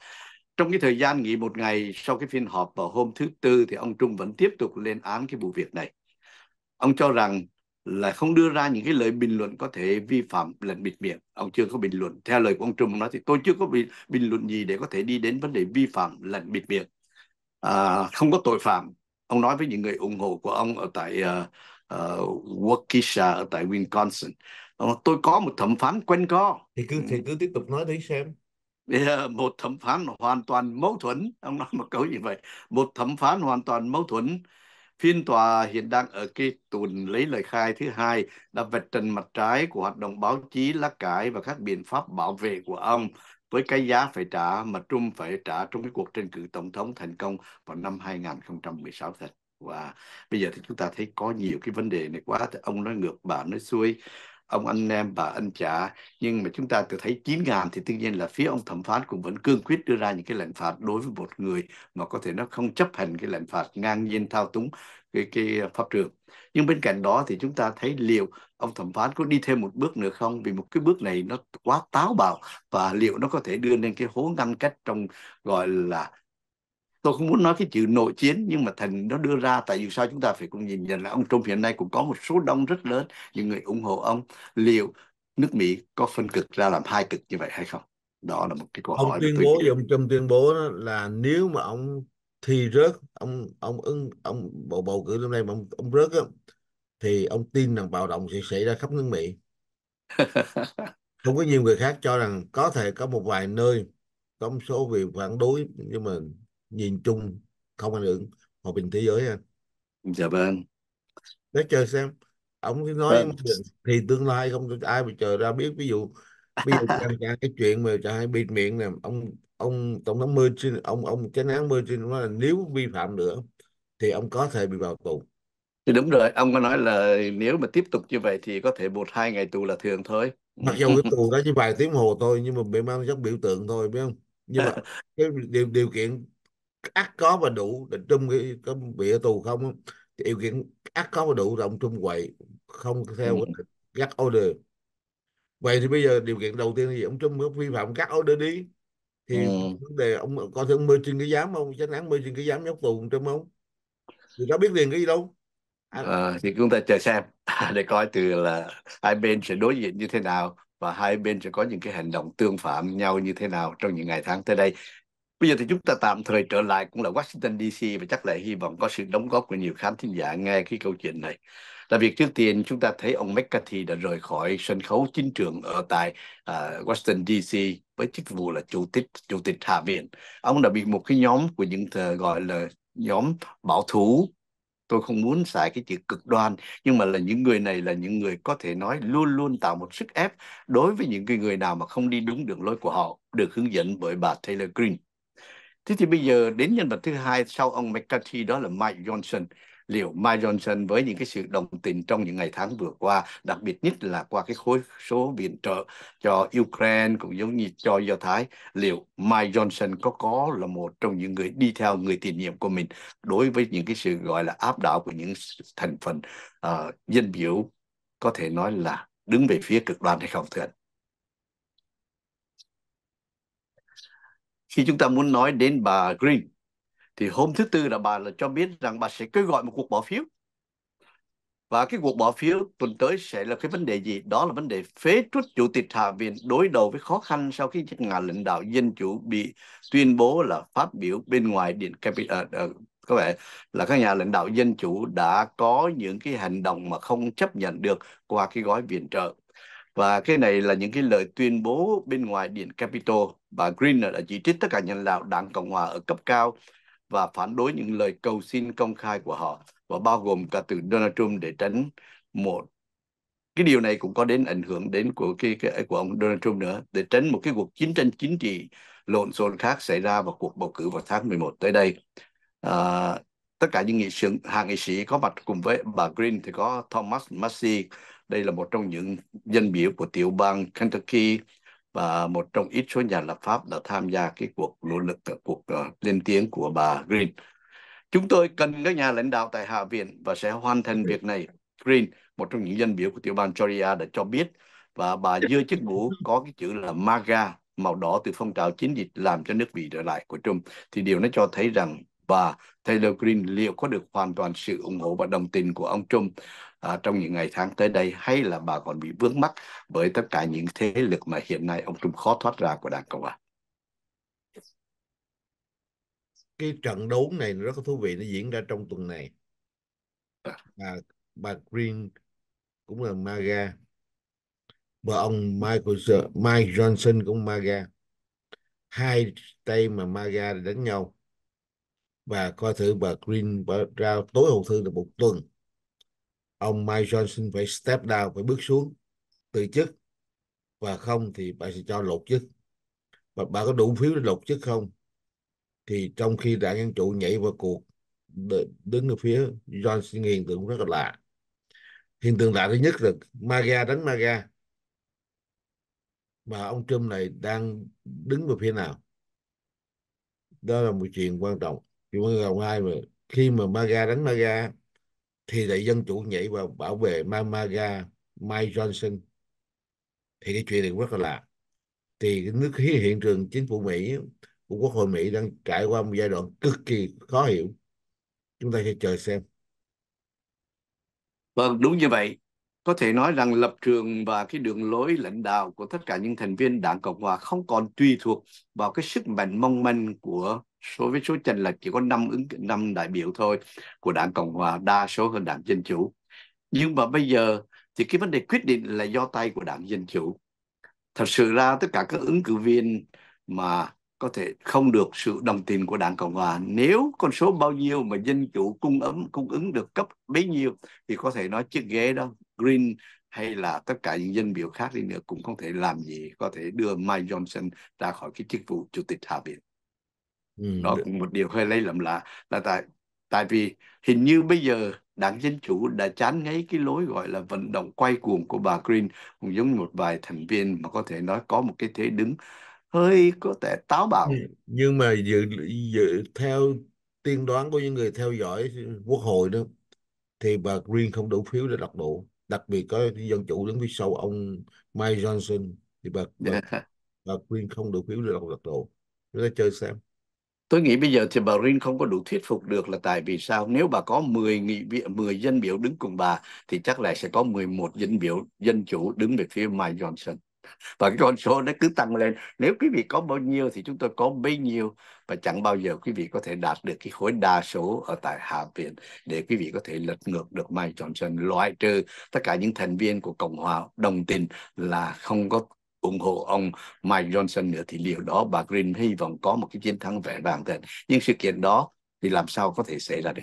trong cái thời gian nghỉ một ngày sau cái phiên họp vào hôm thứ tư thì ông Trung vẫn tiếp tục lên án cái vụ việc này ông cho rằng là không đưa ra những cái lời bình luận có thể vi phạm lệnh bịt miệng ông chưa có bình luận theo lời của ông Trump nói thì tôi chưa có bị bình luận gì để có thể đi đến vấn đề vi phạm lệnh bịt miệng à, không có tội phạm ông nói với những người ủng hộ của ông ở tại uh, uh, Waukesha ở tại Wisconsin uh, tôi có một thẩm phán quen co thì cứ thì cứ tiếp tục nói đấy xem một thẩm phán hoàn toàn mâu thuẫn ông nói một câu như vậy một thẩm phán hoàn toàn mâu thuẫn Phiên tòa hiện đang ở cái tuần lấy lời khai thứ hai đã vạch trần mặt trái của hoạt động báo chí lá cải và các biện pháp bảo vệ của ông với cái giá phải trả mà Trump phải trả trong cái cuộc tranh cử tổng thống thành công vào năm 2016 thật. Và bây giờ thì chúng ta thấy có nhiều cái vấn đề này quá, thì ông nói ngược bà nói xuôi ông anh em bà anh chả nhưng mà chúng ta tự thấy chín ngàn thì tuy nhiên là phía ông thẩm phán cũng vẫn cương quyết đưa ra những cái lệnh phạt đối với một người mà có thể nó không chấp hành cái lệnh phạt ngang nhiên thao túng cái, cái pháp trường nhưng bên cạnh đó thì chúng ta thấy liệu ông thẩm phán có đi thêm một bước nữa không vì một cái bước này nó quá táo bạo và liệu nó có thể đưa lên cái hố ngăn cách trong gọi là tôi không muốn nói cái chữ nội chiến nhưng mà thần nó đưa ra tại vì sao chúng ta phải cũng nhìn nhận là ông Trump hiện nay cũng có một số đông rất lớn những người ủng hộ ông liệu nước Mỹ có phân cực ra làm hai cực như vậy hay không đó là một cái câu ông hỏi tuyên bố ông Trump tuyên bố là nếu mà ông thì rớt ông ông ứng ông bầu bầu cử năm nay mà ông ông rớt á, thì ông tin rằng bạo động sẽ xảy ra khắp nước Mỹ không có nhiều người khác cho rằng có thể có một vài nơi có một số vì phản đối nhưng mà nhìn chung không ảnh hưởng hòa bình thế giới anh à. dạ vâng để chờ xem ông cứ nói vâng. thì tương lai không ai mà chờ ra biết ví dụ ví dụ cái chuyện mà cho hay bịt miệng nè. ông ông tổng thống Putin ông ông chánh án Putin nói là nếu vi phạm nữa thì ông có thể bị vào tù thì đúng rồi ông có nói là nếu mà tiếp tục như vậy thì có thể một hai ngày tù là thường thôi mặc dù cái tù đó chỉ vài tiếng hồ thôi nhưng mà bị mang chất biểu tượng thôi biết không nhưng mà cái điều điều kiện ắt có và đủ để trung có bị ở tù không thì điều kiện ắt có và đủ là ông trung quậy không theo ừ. các order vậy thì bây giờ điều kiện đầu tiên là gì ông trung có vi phạm các order đi thì ừ. vấn đề ông có thể ông mơ trên cái giám không chánh án mơ trên cái giám nhóc tù ông trung không thì có biết liền cái gì đâu à, à, thì chúng ta chờ xem để coi từ là hai bên sẽ đối diện như thế nào và hai bên sẽ có những cái hành động tương phạm nhau như thế nào trong những ngày tháng tới đây Bây giờ thì chúng ta tạm thời trở lại cũng là Washington DC và chắc là hy vọng có sự đóng góp của nhiều khán thính giả nghe cái câu chuyện này. Là việc trước tiên chúng ta thấy ông McCarthy đã rời khỏi sân khấu chính trường ở tại uh, Washington DC với chức vụ là chủ tịch chủ tịch hạ viện. Ông đã bị một cái nhóm của những uh, gọi là nhóm bảo thủ tôi không muốn xài cái chữ cực đoan nhưng mà là những người này là những người có thể nói luôn luôn tạo một sức ép đối với những cái người nào mà không đi đúng đường lối của họ được hướng dẫn bởi bà Taylor Green Thế thì bây giờ đến nhân vật thứ hai sau ông McCarthy đó là Mike Johnson. Liệu Mike Johnson với những cái sự đồng tình trong những ngày tháng vừa qua, đặc biệt nhất là qua cái khối số viện trợ cho Ukraine cũng giống như cho Do Thái, liệu Mike Johnson có có là một trong những người đi theo người tiền nhiệm của mình đối với những cái sự gọi là áp đảo của những thành phần uh, dân biểu có thể nói là đứng về phía cực đoan hay không thưa anh? khi chúng ta muốn nói đến bà Green thì hôm thứ tư là bà là cho biết rằng bà sẽ kêu gọi một cuộc bỏ phiếu và cái cuộc bỏ phiếu tuần tới sẽ là cái vấn đề gì đó là vấn đề phế truất chủ tịch hạ viện đối đầu với khó khăn sau khi nhà lãnh đạo dân chủ bị tuyên bố là phát biểu bên ngoài điện Capitol uh, à, uh, à, có vẻ là các nhà lãnh đạo dân chủ đã có những cái hành động mà không chấp nhận được qua cái gói viện trợ và cái này là những cái lời tuyên bố bên ngoài điện Capitol bà Green đã chỉ trích tất cả nhân đạo đảng Cộng hòa ở cấp cao và phản đối những lời cầu xin công khai của họ và bao gồm cả từ Donald Trump để tránh một cái điều này cũng có đến ảnh hưởng đến của cái, cái của ông Donald Trump nữa để tránh một cái cuộc chiến tranh chính trị lộn xộn khác xảy ra vào cuộc bầu cử vào tháng 11 tới đây. À, tất cả những nghị sĩ hàng nghị sĩ có mặt cùng với bà Green thì có Thomas Massey, đây là một trong những dân biểu của tiểu bang Kentucky, và một trong ít số nhà lập pháp đã tham gia cái cuộc nỗ lực cuộc uh, lên tiếng của bà Green. Chúng tôi cần các nhà lãnh đạo tại Hạ viện và sẽ hoàn thành việc này. Green, một trong những dân biểu của tiểu bang Georgia đã cho biết và bà dạ. dưa chức vụ có cái chữ là MAGA màu đỏ từ phong trào chiến dịch làm cho nước Mỹ trở lại của Trump thì điều nó cho thấy rằng và Taylor Green liệu có được hoàn toàn sự ủng hộ và đồng tình của ông Trump à, trong những ngày tháng tới đây hay là bà còn bị vướng mắc bởi tất cả những thế lực mà hiện nay ông Trump khó thoát ra của Đảng Cộng hòa? Cái trận đấu này rất thú vị nó diễn ra trong tuần này. À. Bà, bà Green cũng là MAGA và ông Michael Mike Johnson cũng MAGA hai tay mà MAGA đánh nhau và coi thử bà Green ra tối hậu thư được một tuần ông Mike Johnson phải step down phải bước xuống từ chức và không thì bà sẽ cho lột chức và bà có đủ phiếu để lột chức không thì trong khi đảng dân chủ nhảy vào cuộc đứng ở phía Johnson hiện tượng rất là lạ hiện tượng lạ thứ nhất là MAGA đánh MAGA và ông Trump này đang đứng về phía nào đó là một chuyện quan trọng chủ Ngân Hồng hai mà khi mà Maga đánh Maga thì đại dân chủ nhảy vào bảo vệ Maga Mike Johnson thì cái chuyện này rất là lạ thì cái nước hiện trường chính phủ Mỹ của Quốc hội Mỹ đang trải qua một giai đoạn cực kỳ khó hiểu chúng ta sẽ chờ xem vâng đúng như vậy có thể nói rằng lập trường và cái đường lối lãnh đạo của tất cả những thành viên đảng cộng hòa không còn tùy thuộc vào cái sức mạnh mong manh của số với số tranh lệch chỉ có 5 ứng năm đại biểu thôi của đảng Cộng hòa đa số hơn đảng Dân chủ. Nhưng mà bây giờ thì cái vấn đề quyết định là do tay của đảng Dân chủ. Thật sự ra tất cả các ứng cử viên mà có thể không được sự đồng tình của đảng cộng hòa nếu con số bao nhiêu mà dân chủ cung ứng cung ứng được cấp bấy nhiêu thì có thể nói chiếc ghế đó green hay là tất cả những dân biểu khác đi nữa cũng không thể làm gì có thể đưa mike johnson ra khỏi cái chức vụ chủ tịch hạ viện ừ. đó cũng một điều hơi lấy lầm lạ là tại tại vì hình như bây giờ đảng dân chủ đã chán ngấy cái lối gọi là vận động quay cuồng của bà Green cũng giống như một vài thành viên mà có thể nói có một cái thế đứng hơi có thể táo bạo ừ, nhưng mà dự dự theo tiên đoán của những người theo dõi quốc hội đó thì bà Green không đủ phiếu để đặt đổ đặc biệt có dân chủ đứng phía sau ông Mike Johnson thì bà, bà, bà Green không đủ phiếu để đặt đổ chúng ta chơi xem Tôi nghĩ bây giờ thì bà Rin không có đủ thuyết phục được là tại vì sao? Nếu bà có 10 nghị viện, 10 dân biểu đứng cùng bà thì chắc là sẽ có 11 dân biểu dân chủ đứng về phía Mike Johnson. Và cái con số nó cứ tăng lên. Nếu quý vị có bao nhiêu thì chúng tôi có bấy nhiêu và chẳng bao giờ quý vị có thể đạt được cái khối đa số ở tại Hạ viện để quý vị có thể lật ngược được Mike Johnson loại trừ tất cả những thành viên của Cộng hòa đồng tình là không có ủng hộ ông Mike Johnson nữa thì liệu đó bà Green hy vọng có một cái chiến thắng vẻ vàng thật nhưng sự kiện đó thì làm sao có thể xảy ra được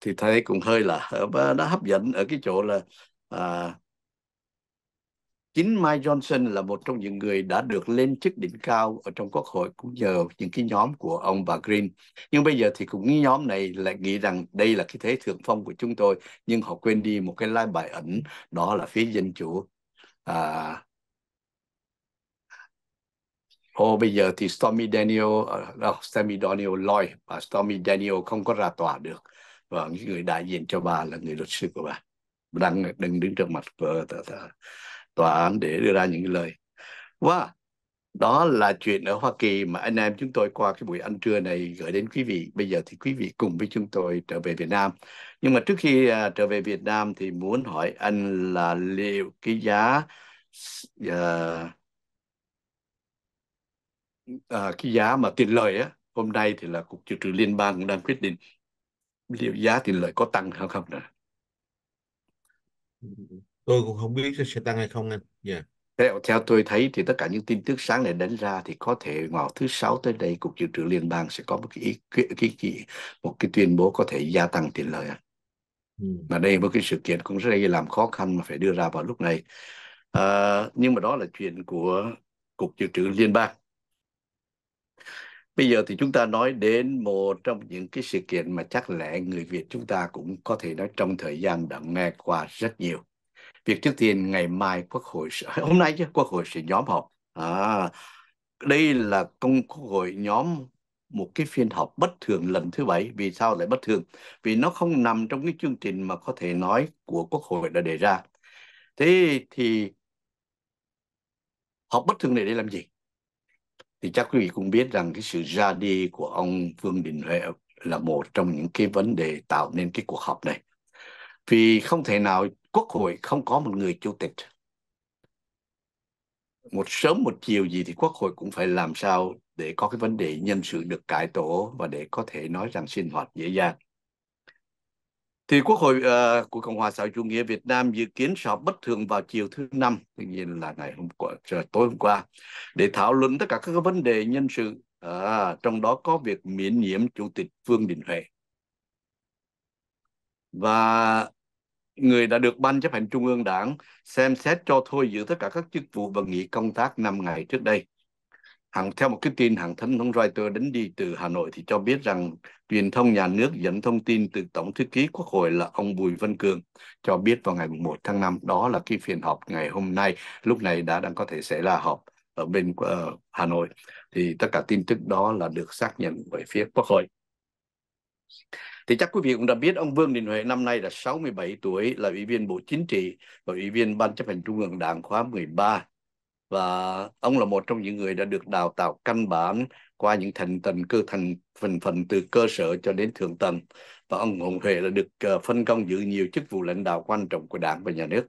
thì thấy cũng hơi là nó hấp dẫn ở cái chỗ là à, chính Mike Johnson là một trong những người đã được lên chức đỉnh cao ở trong quốc hội cũng nhờ những cái nhóm của ông bà Green. Nhưng bây giờ thì cũng nhóm này lại nghĩ rằng đây là cái thế thượng phong của chúng tôi, nhưng họ quên đi một cái lai bài ẩn đó là phía dân chủ. À, Ô, bây giờ thì Stormy Daniel, uh, Stormy Daniel Lloyd và Stormy Daniel không có ra tòa được. Và những người đại diện cho bà là người luật sư của bà. Đang, đang đứng trước mặt của, tòa án để đưa ra những lời và đó là chuyện ở Hoa Kỳ mà anh em chúng tôi qua cái buổi ăn trưa này gửi đến quý vị. Bây giờ thì quý vị cùng với chúng tôi trở về Việt Nam. Nhưng mà trước khi uh, trở về Việt Nam thì muốn hỏi anh là liệu cái giá uh, uh, cái giá mà tiền lời á hôm nay thì là cục dự trữ liên bang cũng đang quyết định liệu giá tiền lời có tăng hay không nữa ừ tôi cũng không biết sẽ tăng hay không anh yeah. Dạ. theo theo tôi thấy thì tất cả những tin tức sáng này đánh ra thì có thể vào thứ sáu tới đây cục dự trữ liên bang sẽ có một cái ý, cái, cái, một cái tuyên bố có thể gia tăng tiền lời ừ. mà đây một cái sự kiện cũng rất là làm khó khăn mà phải đưa ra vào lúc này à, nhưng mà đó là chuyện của cục dự trữ liên bang Bây giờ thì chúng ta nói đến một trong những cái sự kiện mà chắc lẽ người Việt chúng ta cũng có thể nói trong thời gian đã nghe qua rất nhiều. Việc trước tiên ngày mai Quốc hội hôm nay chứ Quốc hội sẽ nhóm họp. À, đây là công Quốc hội nhóm một cái phiên họp bất thường lần thứ bảy vì sao lại bất thường vì nó không nằm trong cái chương trình mà có thể nói của quốc hội đã đề ra thế thì họp bất thường này để làm gì thì chắc quý vị cũng biết rằng cái sự ra đi của ông Vương Đình Huệ là một trong những cái vấn đề tạo nên cái cuộc họp này vì không thể nào quốc hội không có một người chủ tịch một sớm một chiều gì thì quốc hội cũng phải làm sao để có cái vấn đề nhân sự được cải tổ và để có thể nói rằng sinh hoạt dễ dàng thì Quốc hội uh, của Cộng hòa xã hội chủ nghĩa Việt Nam dự kiến họp bất thường vào chiều thứ năm, tuy nhiên là ngày hôm qua, tối hôm qua, để thảo luận tất cả các vấn đề nhân sự, à, trong đó có việc miễn nhiệm Chủ tịch Vương Đình Huệ. Và người đã được Ban chấp hành Trung ương Đảng xem xét cho thôi giữ tất cả các chức vụ và nghỉ công tác 5 ngày trước đây. Hằng, theo một cái tin hãng thông thống Reuters đến đi từ Hà Nội thì cho biết rằng truyền thông nhà nước dẫn thông tin từ Tổng thư ký Quốc hội là ông Bùi Văn Cường cho biết vào ngày 1 tháng 5 đó là cái phiên họp ngày hôm nay lúc này đã đang có thể sẽ là họp ở bên uh, Hà Nội thì tất cả tin tức đó là được xác nhận bởi phía Quốc hội. Thì chắc quý vị cũng đã biết ông Vương Đình Huệ năm nay là 67 tuổi, là Ủy viên Bộ Chính trị và Ủy viên Ban chấp hành Trung ương Đảng khóa 13. Và ông là một trong những người đã được đào tạo căn bản qua những thành tầng cơ thành phần phần từ cơ sở cho đến thượng tầng và ông Hồng Huệ là được ờ, phân công giữ nhiều chức vụ lãnh đạo quan trọng của đảng và nhà nước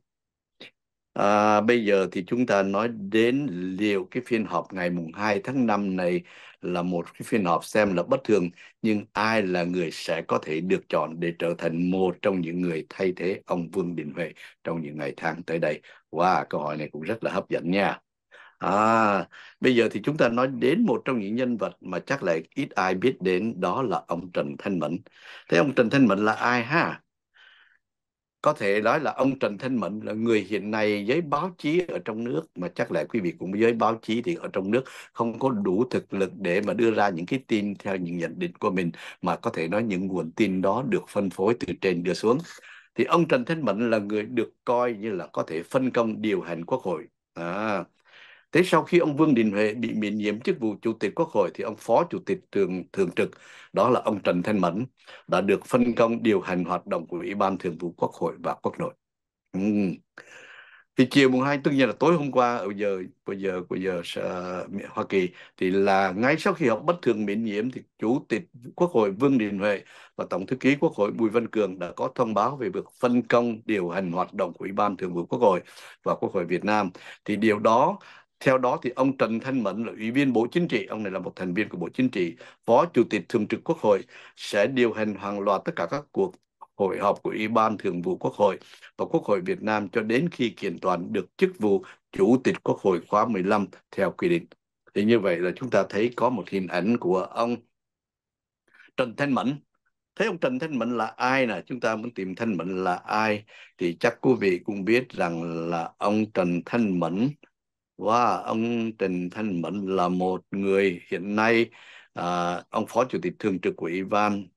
À, bây giờ thì chúng ta nói đến liệu cái phiên họp ngày mùng 2 tháng 5 này là một cái phiên họp xem là bất thường nhưng ai là người sẽ có thể được chọn để trở thành một trong những người thay thế ông Vương Đình Huệ trong những ngày tháng tới đây. Wow, câu hỏi này cũng rất là hấp dẫn nha. À, bây giờ thì chúng ta nói đến một trong những nhân vật mà chắc là ít ai biết đến đó là ông Trần Thanh Mẫn. Thế ông Trần Thanh Mẫn là ai ha? có thể nói là ông Trần Thanh Mẫn là người hiện nay giới báo chí ở trong nước mà chắc là quý vị cũng giới báo chí thì ở trong nước không có đủ thực lực để mà đưa ra những cái tin theo những nhận định của mình mà có thể nói những nguồn tin đó được phân phối từ trên đưa xuống thì ông Trần Thanh Mẫn là người được coi như là có thể phân công điều hành quốc hội à, Thế sau khi ông Vương Đình Huệ bị miễn nhiệm chức vụ Chủ tịch Quốc hội thì ông Phó Chủ tịch Thường Thường trực, đó là ông Trần Thanh Mẫn, đã được phân công điều hành hoạt động của Ủy ban Thường vụ Quốc hội và Quốc nội. Uhm. Thì chiều mùng 2 tức là tối hôm qua ở giờ bây giờ bây giờ uh, Hoa Kỳ thì là ngay sau khi họp bất thường miễn nhiệm thì Chủ tịch Quốc hội Vương Đình Huệ và Tổng thư ký Quốc hội Bùi Văn Cường đã có thông báo về việc phân công điều hành hoạt động của Ủy ban Thường vụ Quốc hội và Quốc hội Việt Nam. Thì điều đó theo đó thì ông Trần Thanh Mẫn là ủy viên Bộ Chính trị, ông này là một thành viên của Bộ Chính trị, Phó Chủ tịch Thường trực Quốc hội sẽ điều hành hàng loạt tất cả các cuộc hội họp của Ủy ban Thường vụ Quốc hội và Quốc hội Việt Nam cho đến khi kiện toàn được chức vụ Chủ tịch Quốc hội khóa 15 theo quy định. Thì như vậy là chúng ta thấy có một hình ảnh của ông Trần Thanh Mẫn. thấy ông Trần Thanh Mẫn là ai nè? Chúng ta muốn tìm Thanh Mẫn là ai? Thì chắc quý vị cũng biết rằng là ông Trần Thanh Mẫn và ông Trịnh Thanh Mẫn là một người hiện nay à, ông phó chủ tịch thường trực của Ivan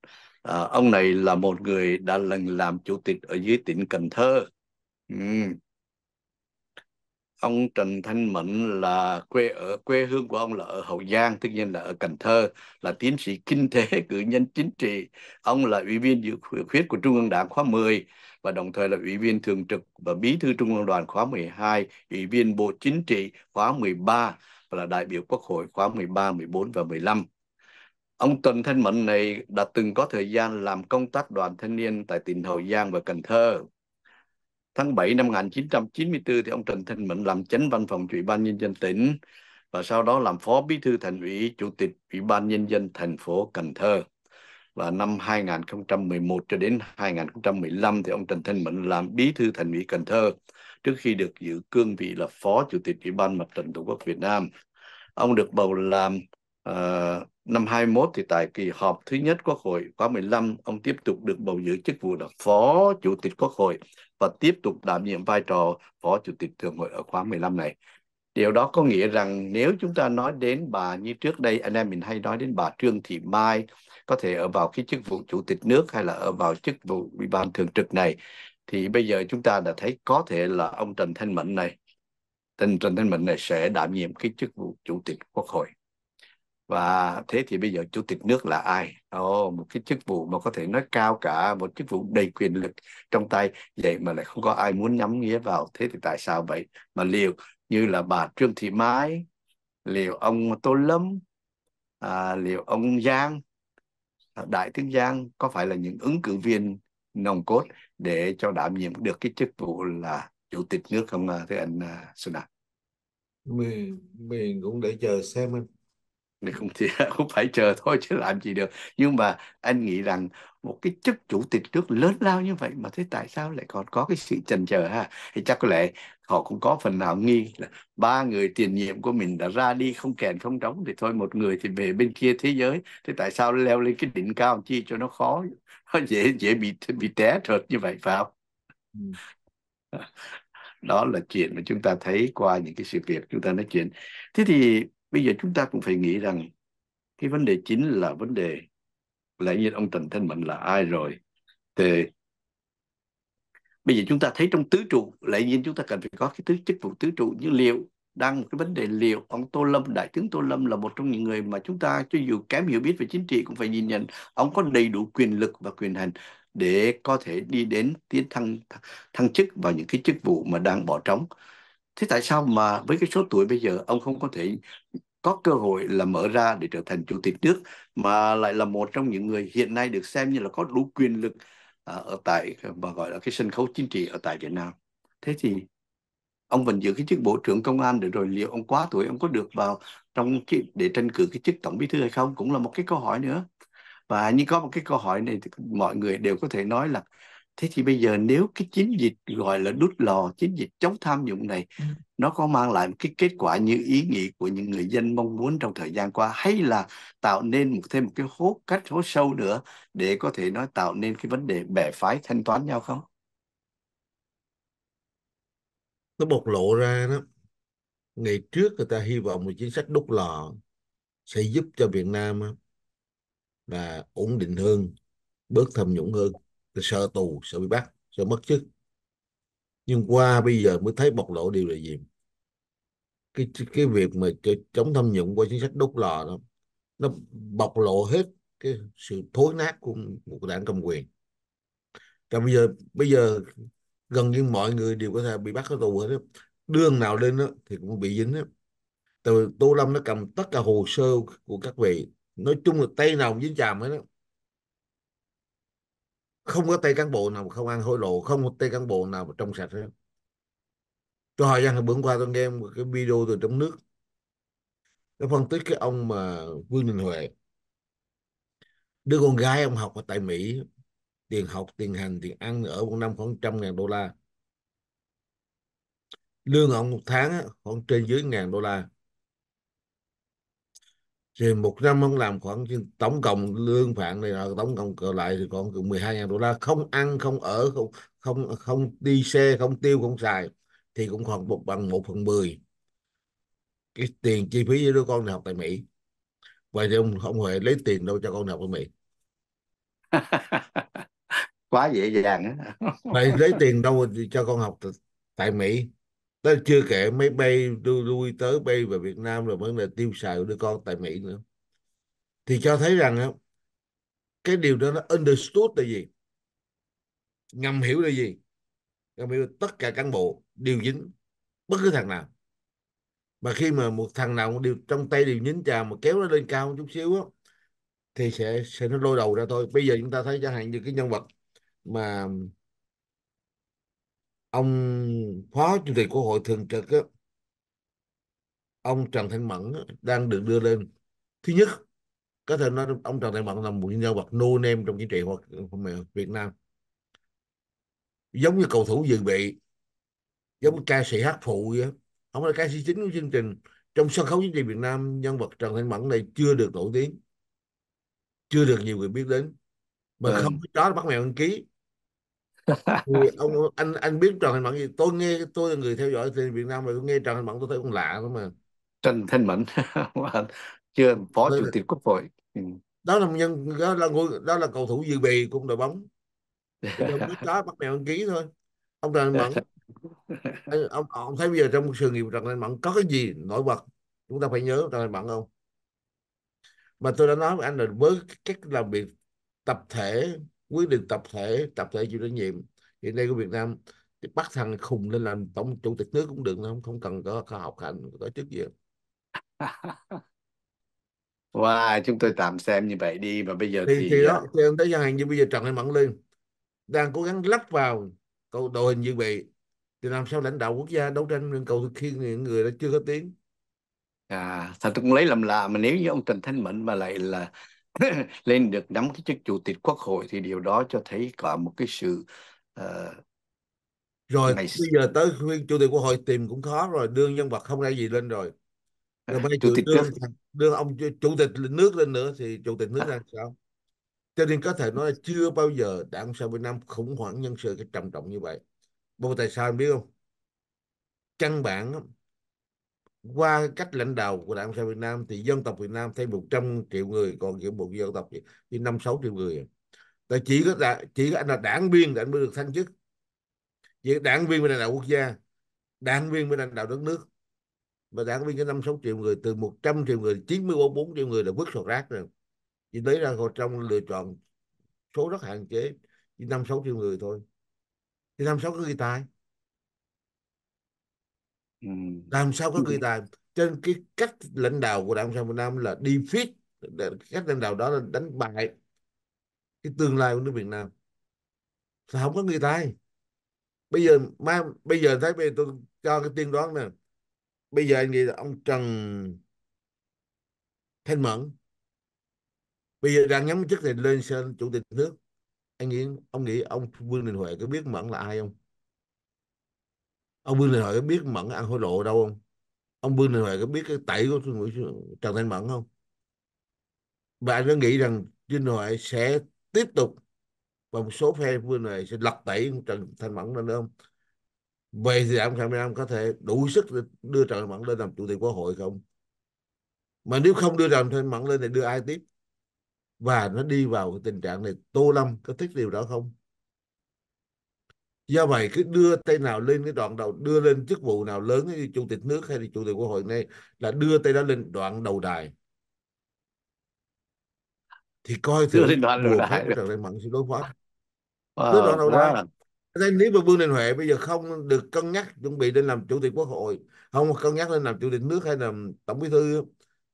à, ông này là một người đã lần làm chủ tịch ở dưới tỉnh Cần Thơ ừ. ông Trần Thanh Mẫn là quê ở quê hương của ông là ở Hậu Giang tất nhiên là ở Cần Thơ là tiến sĩ kinh tế cử nhân chính trị ông là ủy viên dự khuyết của Trung ương Đảng khóa 10 và đồng thời là Ủy viên Thường trực và Bí thư Trung ương đoàn khóa 12, Ủy viên Bộ Chính trị khóa 13 và là đại biểu Quốc hội khóa 13, 14 và 15. Ông Tuần Thanh Mẫn này đã từng có thời gian làm công tác đoàn thanh niên tại tỉnh Hậu Giang và Cần Thơ. Tháng 7 năm 1994 thì ông Trần Thanh Mẫn làm chánh văn phòng Ủy ban Nhân dân tỉnh và sau đó làm phó bí thư thành ủy, chủ tịch Ủy ban Nhân dân thành phố Cần Thơ và năm 2011 cho đến 2015 thì ông Trần Thanh Mẫn làm bí thư thành ủy Cần Thơ trước khi được giữ cương vị là phó chủ tịch ủy ban mặt trận tổ quốc Việt Nam. Ông được bầu làm uh, năm 21 thì tại kỳ họp thứ nhất Quốc hội khóa 15 ông tiếp tục được bầu giữ chức vụ là phó chủ tịch Quốc hội và tiếp tục đảm nhiệm vai trò phó chủ tịch thường hội ở khóa 15 này. Điều đó có nghĩa rằng nếu chúng ta nói đến bà như trước đây anh em mình hay nói đến bà Trương Thị Mai, có thể ở vào cái chức vụ chủ tịch nước hay là ở vào chức vụ ủy ban thường trực này thì bây giờ chúng ta đã thấy có thể là ông Trần Thanh Mẫn này Trần Trần Thanh Mẫn này sẽ đảm nhiệm cái chức vụ chủ tịch quốc hội và thế thì bây giờ chủ tịch nước là ai Ồ, oh, một cái chức vụ mà có thể nói cao cả một chức vụ đầy quyền lực trong tay vậy mà lại không có ai muốn nhắm nghĩa vào thế thì tại sao vậy mà liệu như là bà Trương Thị Mai liệu ông Tô Lâm à, liệu ông Giang À, đại tướng giang có phải là những ứng cử viên nòng cốt để cho đảm nhiệm được cái chức vụ là chủ tịch nước không à, thưa anh à, Xuân Đạt? Mình mình cũng để chờ xem anh thì cũng, thì cũng phải chờ thôi chứ làm gì được nhưng mà anh nghĩ rằng một cái chức chủ tịch nước lớn lao như vậy mà thế tại sao lại còn có cái sự chần chờ ha thì chắc có lẽ họ cũng có phần nào nghi là ba người tiền nhiệm của mình đã ra đi không kèn không đóng thì thôi một người thì về bên kia thế giới thế tại sao leo lên cái đỉnh cao chi cho nó khó nó dễ dễ bị bị té trượt như vậy phải không ừ. đó là chuyện mà chúng ta thấy qua những cái sự việc chúng ta nói chuyện thế thì bây giờ chúng ta cũng phải nghĩ rằng cái vấn đề chính là vấn đề lẽ nhiên ông Trần Thanh Mạnh là ai rồi thì bây giờ chúng ta thấy trong tứ trụ lẽ nhiên chúng ta cần phải có cái tứ chức vụ tứ trụ như liệu đang một cái vấn đề liệu ông Tô Lâm đại tướng Tô Lâm là một trong những người mà chúng ta cho dù kém hiểu biết về chính trị cũng phải nhìn nhận ông có đầy đủ quyền lực và quyền hành để có thể đi đến tiến thăng thăng chức vào những cái chức vụ mà đang bỏ trống thế tại sao mà với cái số tuổi bây giờ ông không có thể có cơ hội là mở ra để trở thành chủ tịch nước mà lại là một trong những người hiện nay được xem như là có đủ quyền lực à, ở tại và gọi là cái sân khấu chính trị ở tại Việt Nam. Thế thì ông vẫn giữ cái chức bộ trưởng công an để rồi liệu ông quá tuổi ông có được vào trong cái để tranh cử cái chức tổng bí thư hay không cũng là một cái câu hỏi nữa. Và như có một cái câu hỏi này thì mọi người đều có thể nói là thế thì bây giờ nếu cái chiến dịch gọi là đút lò chiến dịch chống tham nhũng này ừ. nó có mang lại một cái kết quả như ý nghĩa của những người dân mong muốn trong thời gian qua hay là tạo nên một thêm một cái hố cách hố sâu nữa để có thể nói tạo nên cái vấn đề bè phái thanh toán nhau không nó bộc lộ ra đó ngày trước người ta hy vọng một chính sách đúc lò sẽ giúp cho Việt Nam là ổn định hơn bớt tham nhũng hơn thì sợ tù sợ bị bắt sợ mất chức nhưng qua bây giờ mới thấy bộc lộ điều là gì cái cái việc mà chống tham nhũng qua chính sách đốt lò đó nó bộc lộ hết cái sự thối nát của một đảng cầm quyền Và bây giờ bây giờ gần như mọi người đều có thể bị bắt ở tù hết đường nào lên đó, thì cũng bị dính đó. từ tô lâm nó cầm tất cả hồ sơ của các vị nói chung là tay nào cũng dính chàm hết đó không có tay cán bộ nào mà không ăn hối lộ không có tay cán bộ nào mà trong sạch hết tôi hỏi rằng bữa qua tôi nghe một cái video từ trong nước nó phân tích cái ông mà Vương Đình Huệ đứa con gái ông học ở tại Mỹ tiền học tiền hành tiền ăn ở một năm khoảng trăm ngàn đô la lương ông một tháng khoảng trên dưới ngàn đô la thì một năm ông làm khoảng tổng cộng lương phạm này rồi tổng cộng cỡ lại thì còn 12 ngàn đô la không ăn không ở không không không đi xe không tiêu không xài thì cũng còn một bằng một phần mười cái tiền chi phí cho đứa con này học tại Mỹ vậy thì ông không hề lấy tiền đâu cho con học ở Mỹ quá dễ dàng vậy lấy tiền đâu cho con học tại Mỹ đó chưa kể máy bay đuôi lui tới bay về Việt Nam rồi vẫn là tiêu xài của đứa con tại Mỹ nữa thì cho thấy rằng á cái điều đó nó understood là gì ngầm hiểu là gì ngầm hiểu là tất cả cán bộ đều dính bất cứ thằng nào mà khi mà một thằng nào đều trong tay đều dính chà mà kéo nó lên cao một chút xíu á thì sẽ sẽ nó lôi đầu ra thôi bây giờ chúng ta thấy chẳng hạn như cái nhân vật mà ông phó chủ tịch quốc hội thường trực ông Trần Thanh Mẫn đang được đưa lên thứ nhất có thể nói ông Trần Thanh Mẫn là một nhân vật no name trong chính trị hoặc Việt Nam giống như cầu thủ dự bị giống như ca sĩ hát phụ vậy ông là ca sĩ chính của chương trình trong sân khấu chính trị Việt Nam nhân vật Trần Thanh Mẫn này chưa được nổi tiếng chưa được nhiều người biết đến mà vâng. không có chó bắt mèo ăn ký ông anh anh biết Trần Thành Mẫn gì tôi nghe tôi là người theo dõi thì Việt Nam mà tôi nghe Trần Thành Mẫn tôi thấy cũng lạ lắm mà Trần Thanh Mẫn chưa phó Đây chủ tịch quốc hội Ừ. đó là nhân đó là ngôi đó là cầu thủ dự bị của đội bóng Thì đó bắt mèo ăn ký thôi ông Trần Thành Mẫn Ê, ông ông thấy bây giờ trong sự nghiệp Trần Thanh Mẫn có cái gì nổi bật chúng ta phải nhớ Trần Thanh Mẫn không mà tôi đã nói với anh là với cách làm việc tập thể quyết định tập thể tập thể chịu trách nhiệm hiện nay của Việt Nam thì bắt thằng khùng lên làm tổng chủ tịch nước cũng được không không cần có, có học hành có chức gì Wow, chúng tôi tạm xem như vậy đi và bây giờ thì thì, thì đó ờ, thì em thấy chẳng hạn như bây giờ Trần Anh Mẫn lên đang cố gắng lắp vào câu đội hình như vậy thì làm sao lãnh đạo quốc gia đấu tranh lên cầu khi những người đã chưa có tiếng à thật tôi cũng lấy làm lạ mà nếu như ông Trần Thanh Mẫn mà lại là lên được nắm cái chức chủ tịch quốc hội thì điều đó cho thấy cả một cái sự uh, rồi ngày... bây giờ tới chủ tịch quốc hội tìm cũng khó rồi đưa nhân vật không ra gì lên rồi rồi à, bây chủ tịch đưa, đưa ông chủ tịch nước lên nữa thì chủ tịch nước à. ra sao cho nên có thể nói là chưa bao giờ đảng cộng sản việt nam khủng hoảng nhân sự cái trầm trọng như vậy bởi tại sao anh biết không căn bản qua cách lãnh đạo của Đảng Cộng sản Việt Nam thì dân tộc Việt Nam thêm 100 triệu người còn giữa một dân tộc chỉ năm sáu triệu người Tại chỉ có đảng, chỉ có anh là đảng viên là anh mới được thăng chức chỉ đảng viên mới lãnh đạo quốc gia đảng viên mới lãnh đạo đất nước và đảng viên có năm sáu triệu người từ 100 triệu người 94 triệu người là vứt sọt rác rồi chỉ lấy ra trong lựa chọn số rất hạn chế chỉ năm sáu triệu người thôi thì năm sáu có ghi tài Ừ. làm sao có ừ. kỳ tài trên cái cách lãnh đạo của đảng cộng sản việt nam là đi phít cách lãnh đạo đó là đánh bại cái tương lai của nước việt nam là không có người tài bây giờ mai bây giờ thấy bây giờ tôi cho cái tiên đoán nè bây giờ anh nghĩ là ông trần thanh mẫn bây giờ đang nhắm chức này lên sân chủ tịch nước anh nghĩ ông nghĩ ông vương đình huệ có biết mẫn là ai không ông Vương Đình Huệ có biết Mẫn ăn hối lộ đâu không ông Vương Đình Huệ có biết cái tẩy của Trần Thanh Mẫn không và anh có nghĩ rằng Vương Đình Huệ sẽ tiếp tục và một số phe Vương này sẽ lật tẩy Trần Thanh Mẫn lên không vậy thì ông Phạm Minh có thể đủ sức để đưa Trần Thanh Mẫn lên làm chủ tịch quốc hội không mà nếu không đưa Trần Thanh Mẫn lên thì đưa ai tiếp và nó đi vào tình trạng này Tô Lâm có thích điều đó không do vậy cứ đưa tay nào lên cái đoạn đầu đưa lên chức vụ nào lớn như chủ tịch nước hay là chủ tịch quốc hội này là đưa tay đó lên đoạn đầu đài thì coi thử lên đoạn đầu đài Trần Đại Mẫn sẽ đối phó wow, đưa đoạn đầu đài là... Nên nếu mà Vương Đình Huệ bây giờ không được cân nhắc chuẩn bị lên làm chủ tịch quốc hội không cân nhắc lên làm chủ tịch nước hay làm tổng bí thư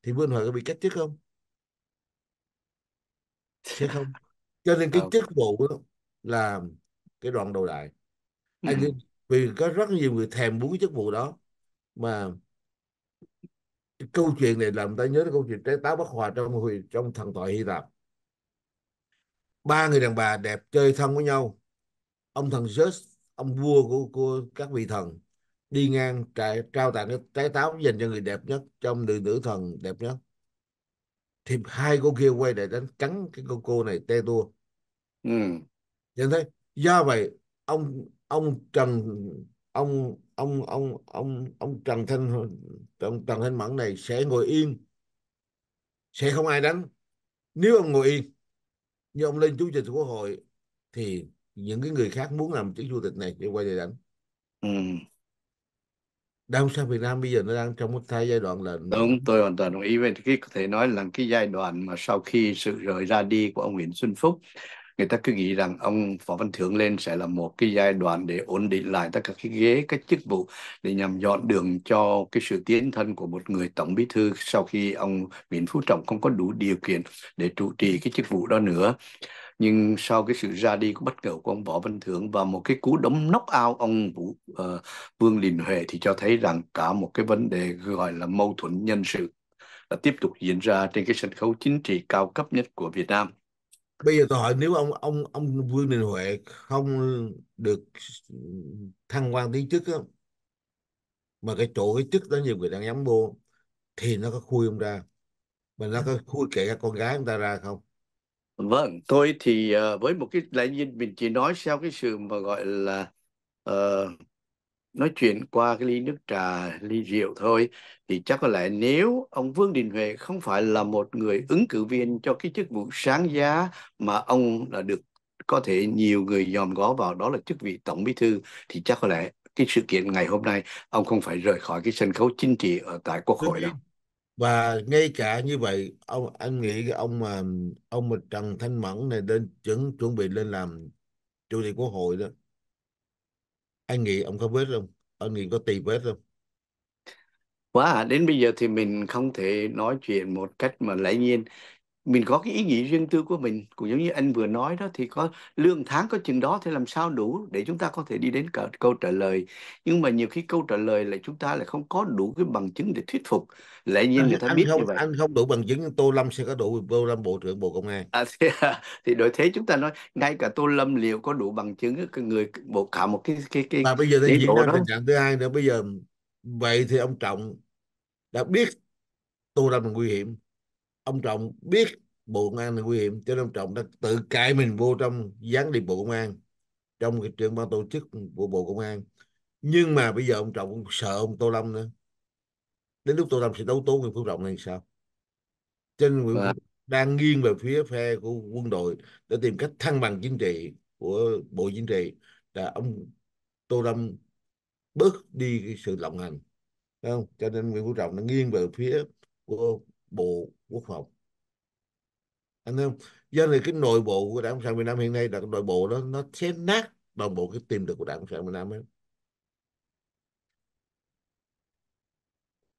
thì Vương Đình Huệ có bị cách chức không sẽ không cho nên cái chức vụ đó là cái đoạn đầu đài anh ừ. vì có rất nhiều người thèm muốn cái chức vụ đó mà câu chuyện này làm ta nhớ đến câu chuyện trái táo bất hòa trong hồi trong thần thoại hy lạp ba người đàn bà đẹp chơi thân với nhau ông thần Zeus ông vua của, của các vị thần đi ngang trải, trao tặng cái trái táo dành cho người đẹp nhất trong nữ nữ thần đẹp nhất thì hai cô kia quay lại đánh cắn cái cô cô này te tua ừ. nhận thấy do vậy ông ông Trần ông ông ông ông ông Trần Thanh trần Trần Thanh Mẫn này sẽ ngồi yên sẽ không ai đánh nếu ông ngồi yên như ông lên chủ tịch quốc hội thì những cái người khác muốn làm chức chủ tịch này sẽ quay lại đánh ừ. đảng sao Việt Nam bây giờ nó đang trong một thai giai đoạn là đúng tôi hoàn toàn đồng ý với cái có thể nói là cái giai đoạn mà sau khi sự rời ra đi của ông Nguyễn Xuân Phúc người ta cứ nghĩ rằng ông Võ Văn Thưởng lên sẽ là một cái giai đoạn để ổn định lại tất cả cái ghế, các chức vụ để nhằm dọn đường cho cái sự tiến thân của một người tổng bí thư sau khi ông Nguyễn Phú Trọng không có đủ điều kiện để trụ trì cái chức vụ đó nữa nhưng sau cái sự ra đi của bất ngờ của ông Võ Văn Thưởng và một cái cú đấm nóc ao ông Vũ uh, Vương Đình Huệ thì cho thấy rằng cả một cái vấn đề gọi là mâu thuẫn nhân sự đã tiếp tục diễn ra trên cái sân khấu chính trị cao cấp nhất của Việt Nam bây giờ tôi hỏi nếu ông ông ông Vương Đình Huệ không được thăng quan tiến chức á, mà cái chỗ cái chức đó nhiều người đang nhắm vô thì nó có khui ông ra mà nó có khui kể các con gái ông ta ra không vâng tôi thì ờ, với một cái lại nhiên mình chỉ nói theo cái sự mà gọi là uh, nói chuyện qua cái ly nước trà ly rượu thôi thì chắc có lẽ nếu ông Vương Đình Huệ không phải là một người ứng cử viên cho cái chức vụ sáng giá mà ông là được có thể nhiều người dòm ngó vào đó là chức vị tổng bí thư thì chắc có lẽ cái sự kiện ngày hôm nay ông không phải rời khỏi cái sân khấu chính trị ở tại quốc hội đâu và ngay cả như vậy ông anh nghĩ ông mà ông mà Trần Thanh Mẫn này đến chuẩn chuẩn bị lên làm chủ tịch quốc hội đó anh nghĩ ông có vết không anh nghĩ có tìm vết không quá à, đến bây giờ thì mình không thể nói chuyện một cách mà lãi nhiên mình có cái ý nghĩ riêng tư của mình cũng giống như anh vừa nói đó thì có lương tháng có chừng đó thì làm sao đủ để chúng ta có thể đi đến cả câu trả lời nhưng mà nhiều khi câu trả lời là chúng ta lại không có đủ cái bằng chứng để thuyết phục lẽ nhiên anh, người ta anh biết không, như vậy anh không đủ bằng chứng tô lâm sẽ có đủ tô lâm bộ trưởng bộ công an à, thì, à? thì đổi thế chúng ta nói ngay cả tô lâm liệu có đủ bằng chứng cái người bộ cả một cái cái cái và bây giờ thì diễn ra tình trạng thứ hai nữa bây giờ vậy thì ông trọng đã biết tô lâm là nguy hiểm ông trọng biết bộ công an là nguy hiểm cho nên ông trọng đã tự cài mình vô trong gián điệp bộ công an trong cái trưởng ban tổ chức của bộ công an nhưng mà bây giờ ông trọng cũng sợ ông tô lâm nữa đến lúc tô lâm sẽ đấu tố nguyễn phú trọng này sao Trên nên nguyễn à. đang nghiêng về phía phe của quân đội để tìm cách thăng bằng chính trị của bộ chính trị là ông tô lâm bớt đi cái sự lộng hành không cho nên nguyễn phú trọng đã nghiêng về phía của bộ quốc phòng anh em do này cái nội bộ của đảng cộng sản việt nam hiện nay là cái nội bộ đó nó xé nát toàn bộ cái tiềm lực của đảng cộng sản việt nam ấy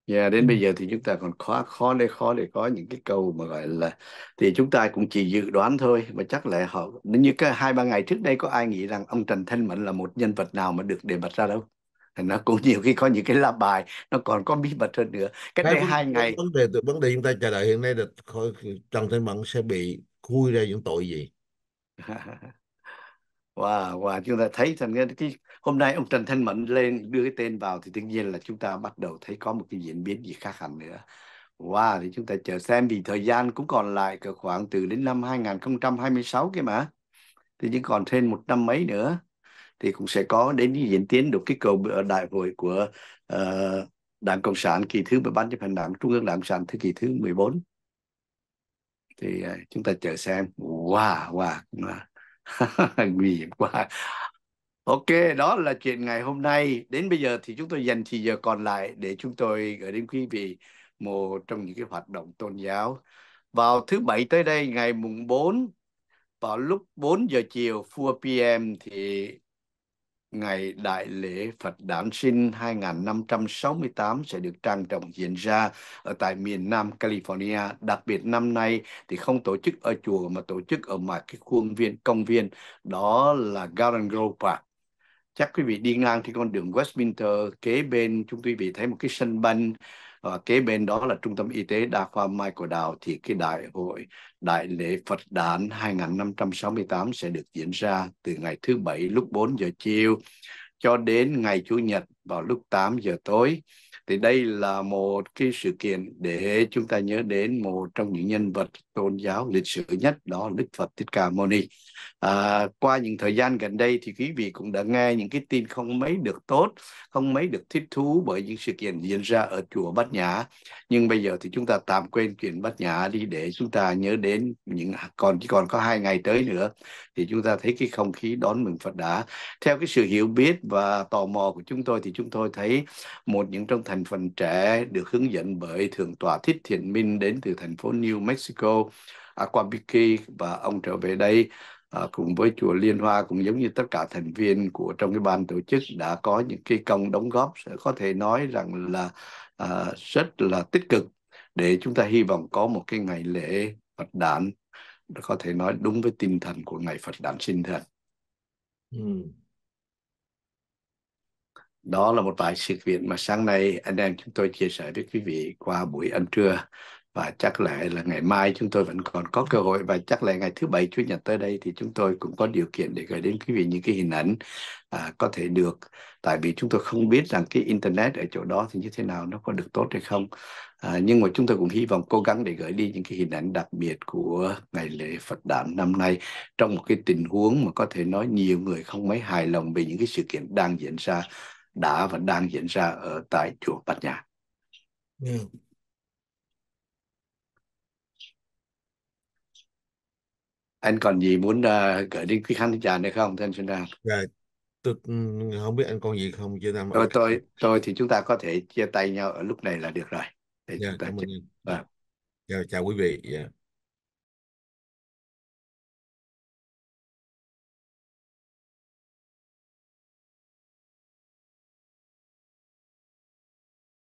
Dạ, yeah, đến bây giờ thì chúng ta còn khó khó để khó để có những cái câu mà gọi là thì chúng ta cũng chỉ dự đoán thôi mà chắc là họ nếu như cái hai ba ngày trước đây có ai nghĩ rằng ông Trần Thanh Mẫn là một nhân vật nào mà được đề bạt ra đâu nó cũng nhiều khi có những cái lá bài nó còn có bí mật hơn nữa cách đây hai ngày vấn đề từ vấn đề chúng ta chờ đợi hiện nay là Trần Thanh Mẫn sẽ bị khui ra những tội gì Wow, wow, chúng ta thấy rằng cái, hôm nay ông Trần Thanh Mẫn lên đưa cái tên vào thì tất nhiên là chúng ta bắt đầu thấy có một cái diễn biến gì khác hẳn nữa. Wow, thì chúng ta chờ xem vì thời gian cũng còn lại cỡ khoảng từ đến năm 2026 cái mà. Thì chỉ còn thêm một năm mấy nữa thì cũng sẽ có đến những diễn tiến được cái cầu ở ờ, đại hội của uh, Đảng Cộng sản kỳ thứ ban chấp hành đảng Trung ương Đảng Cộng sản thế kỷ thứ 14 thì uh, chúng ta chờ xem wow wow nguy hiểm quá Ok, đó là chuyện ngày hôm nay. Đến bây giờ thì chúng tôi dành thì giờ còn lại để chúng tôi gửi đến quý vị một trong những cái hoạt động tôn giáo. Vào thứ bảy tới đây, ngày mùng 4, vào lúc 4 giờ chiều, 4 p.m. thì ngày đại lễ Phật đản sinh 2568 sẽ được trang trọng diễn ra ở tại miền Nam California. Đặc biệt năm nay thì không tổ chức ở chùa mà tổ chức ở ngoài cái khuôn viên công viên đó là Garden Grove Park. Chắc quý vị đi ngang thì con đường Westminster kế bên chúng quý vị thấy một cái sân banh và kế bên đó là trung tâm y tế đa khoa Mai Cổ Đào thì cái đại hội đại lễ Phật đản 2568 sẽ được diễn ra từ ngày thứ bảy lúc 4 giờ chiều cho đến ngày chủ nhật vào lúc 8 giờ tối thì đây là một cái sự kiện để chúng ta nhớ đến một trong những nhân vật tôn giáo lịch sử nhất đó là Đức Phật Thích Ca Mâu Ni. À, qua những thời gian gần đây thì quý vị cũng đã nghe những cái tin không mấy được tốt, không mấy được thích thú bởi những sự kiện diễn ra ở chùa Bát Nhã. Nhưng bây giờ thì chúng ta tạm quên chuyện Bát Nhã đi để chúng ta nhớ đến những còn chỉ còn có hai ngày tới nữa thì chúng ta thấy cái không khí đón mừng Phật đã. Theo cái sự hiểu biết và tò mò của chúng tôi thì chúng tôi thấy một những trong thành thành phần trẻ được hướng dẫn bởi Thượng tọa Thích Thiện Minh đến từ thành phố New Mexico, Aquabiki và ông trở về đây à, cùng với chùa Liên Hoa cũng giống như tất cả thành viên của trong cái ban tổ chức đã có những cái công đóng góp sẽ có thể nói rằng là à, rất là tích cực để chúng ta hy vọng có một cái ngày lễ Phật đản có thể nói đúng với tinh thần của ngày Phật đản sinh thật. Ừ đó là một vài sự kiện mà sáng nay anh em chúng tôi chia sẻ với quý vị qua buổi ăn trưa và chắc lẽ là ngày mai chúng tôi vẫn còn có cơ hội và chắc lẽ ngày thứ bảy chủ nhật tới đây thì chúng tôi cũng có điều kiện để gửi đến quý vị những cái hình ảnh à, có thể được tại vì chúng tôi không biết rằng cái internet ở chỗ đó thì như thế nào nó có được tốt hay không à, nhưng mà chúng tôi cũng hy vọng cố gắng để gửi đi những cái hình ảnh đặc biệt của ngày lễ Phật đản năm nay trong một cái tình huống mà có thể nói nhiều người không mấy hài lòng về những cái sự kiện đang diễn ra đã và đang diễn ra ở tại chùa Bát Nhã. Yeah. Ừ. Anh còn gì muốn uh, gửi đến quý khán giả này không, thưa anh Xuân Đan? Dạ, tôi ừ, không biết anh còn gì không chia tay. Tôi, tôi, tôi thì chúng ta có thể chia tay nhau ở lúc này là được rồi. Để yeah, dạ, chúng ta cảm ơn anh. Vâng. Dạ, chào quý vị. Yeah. Dạ.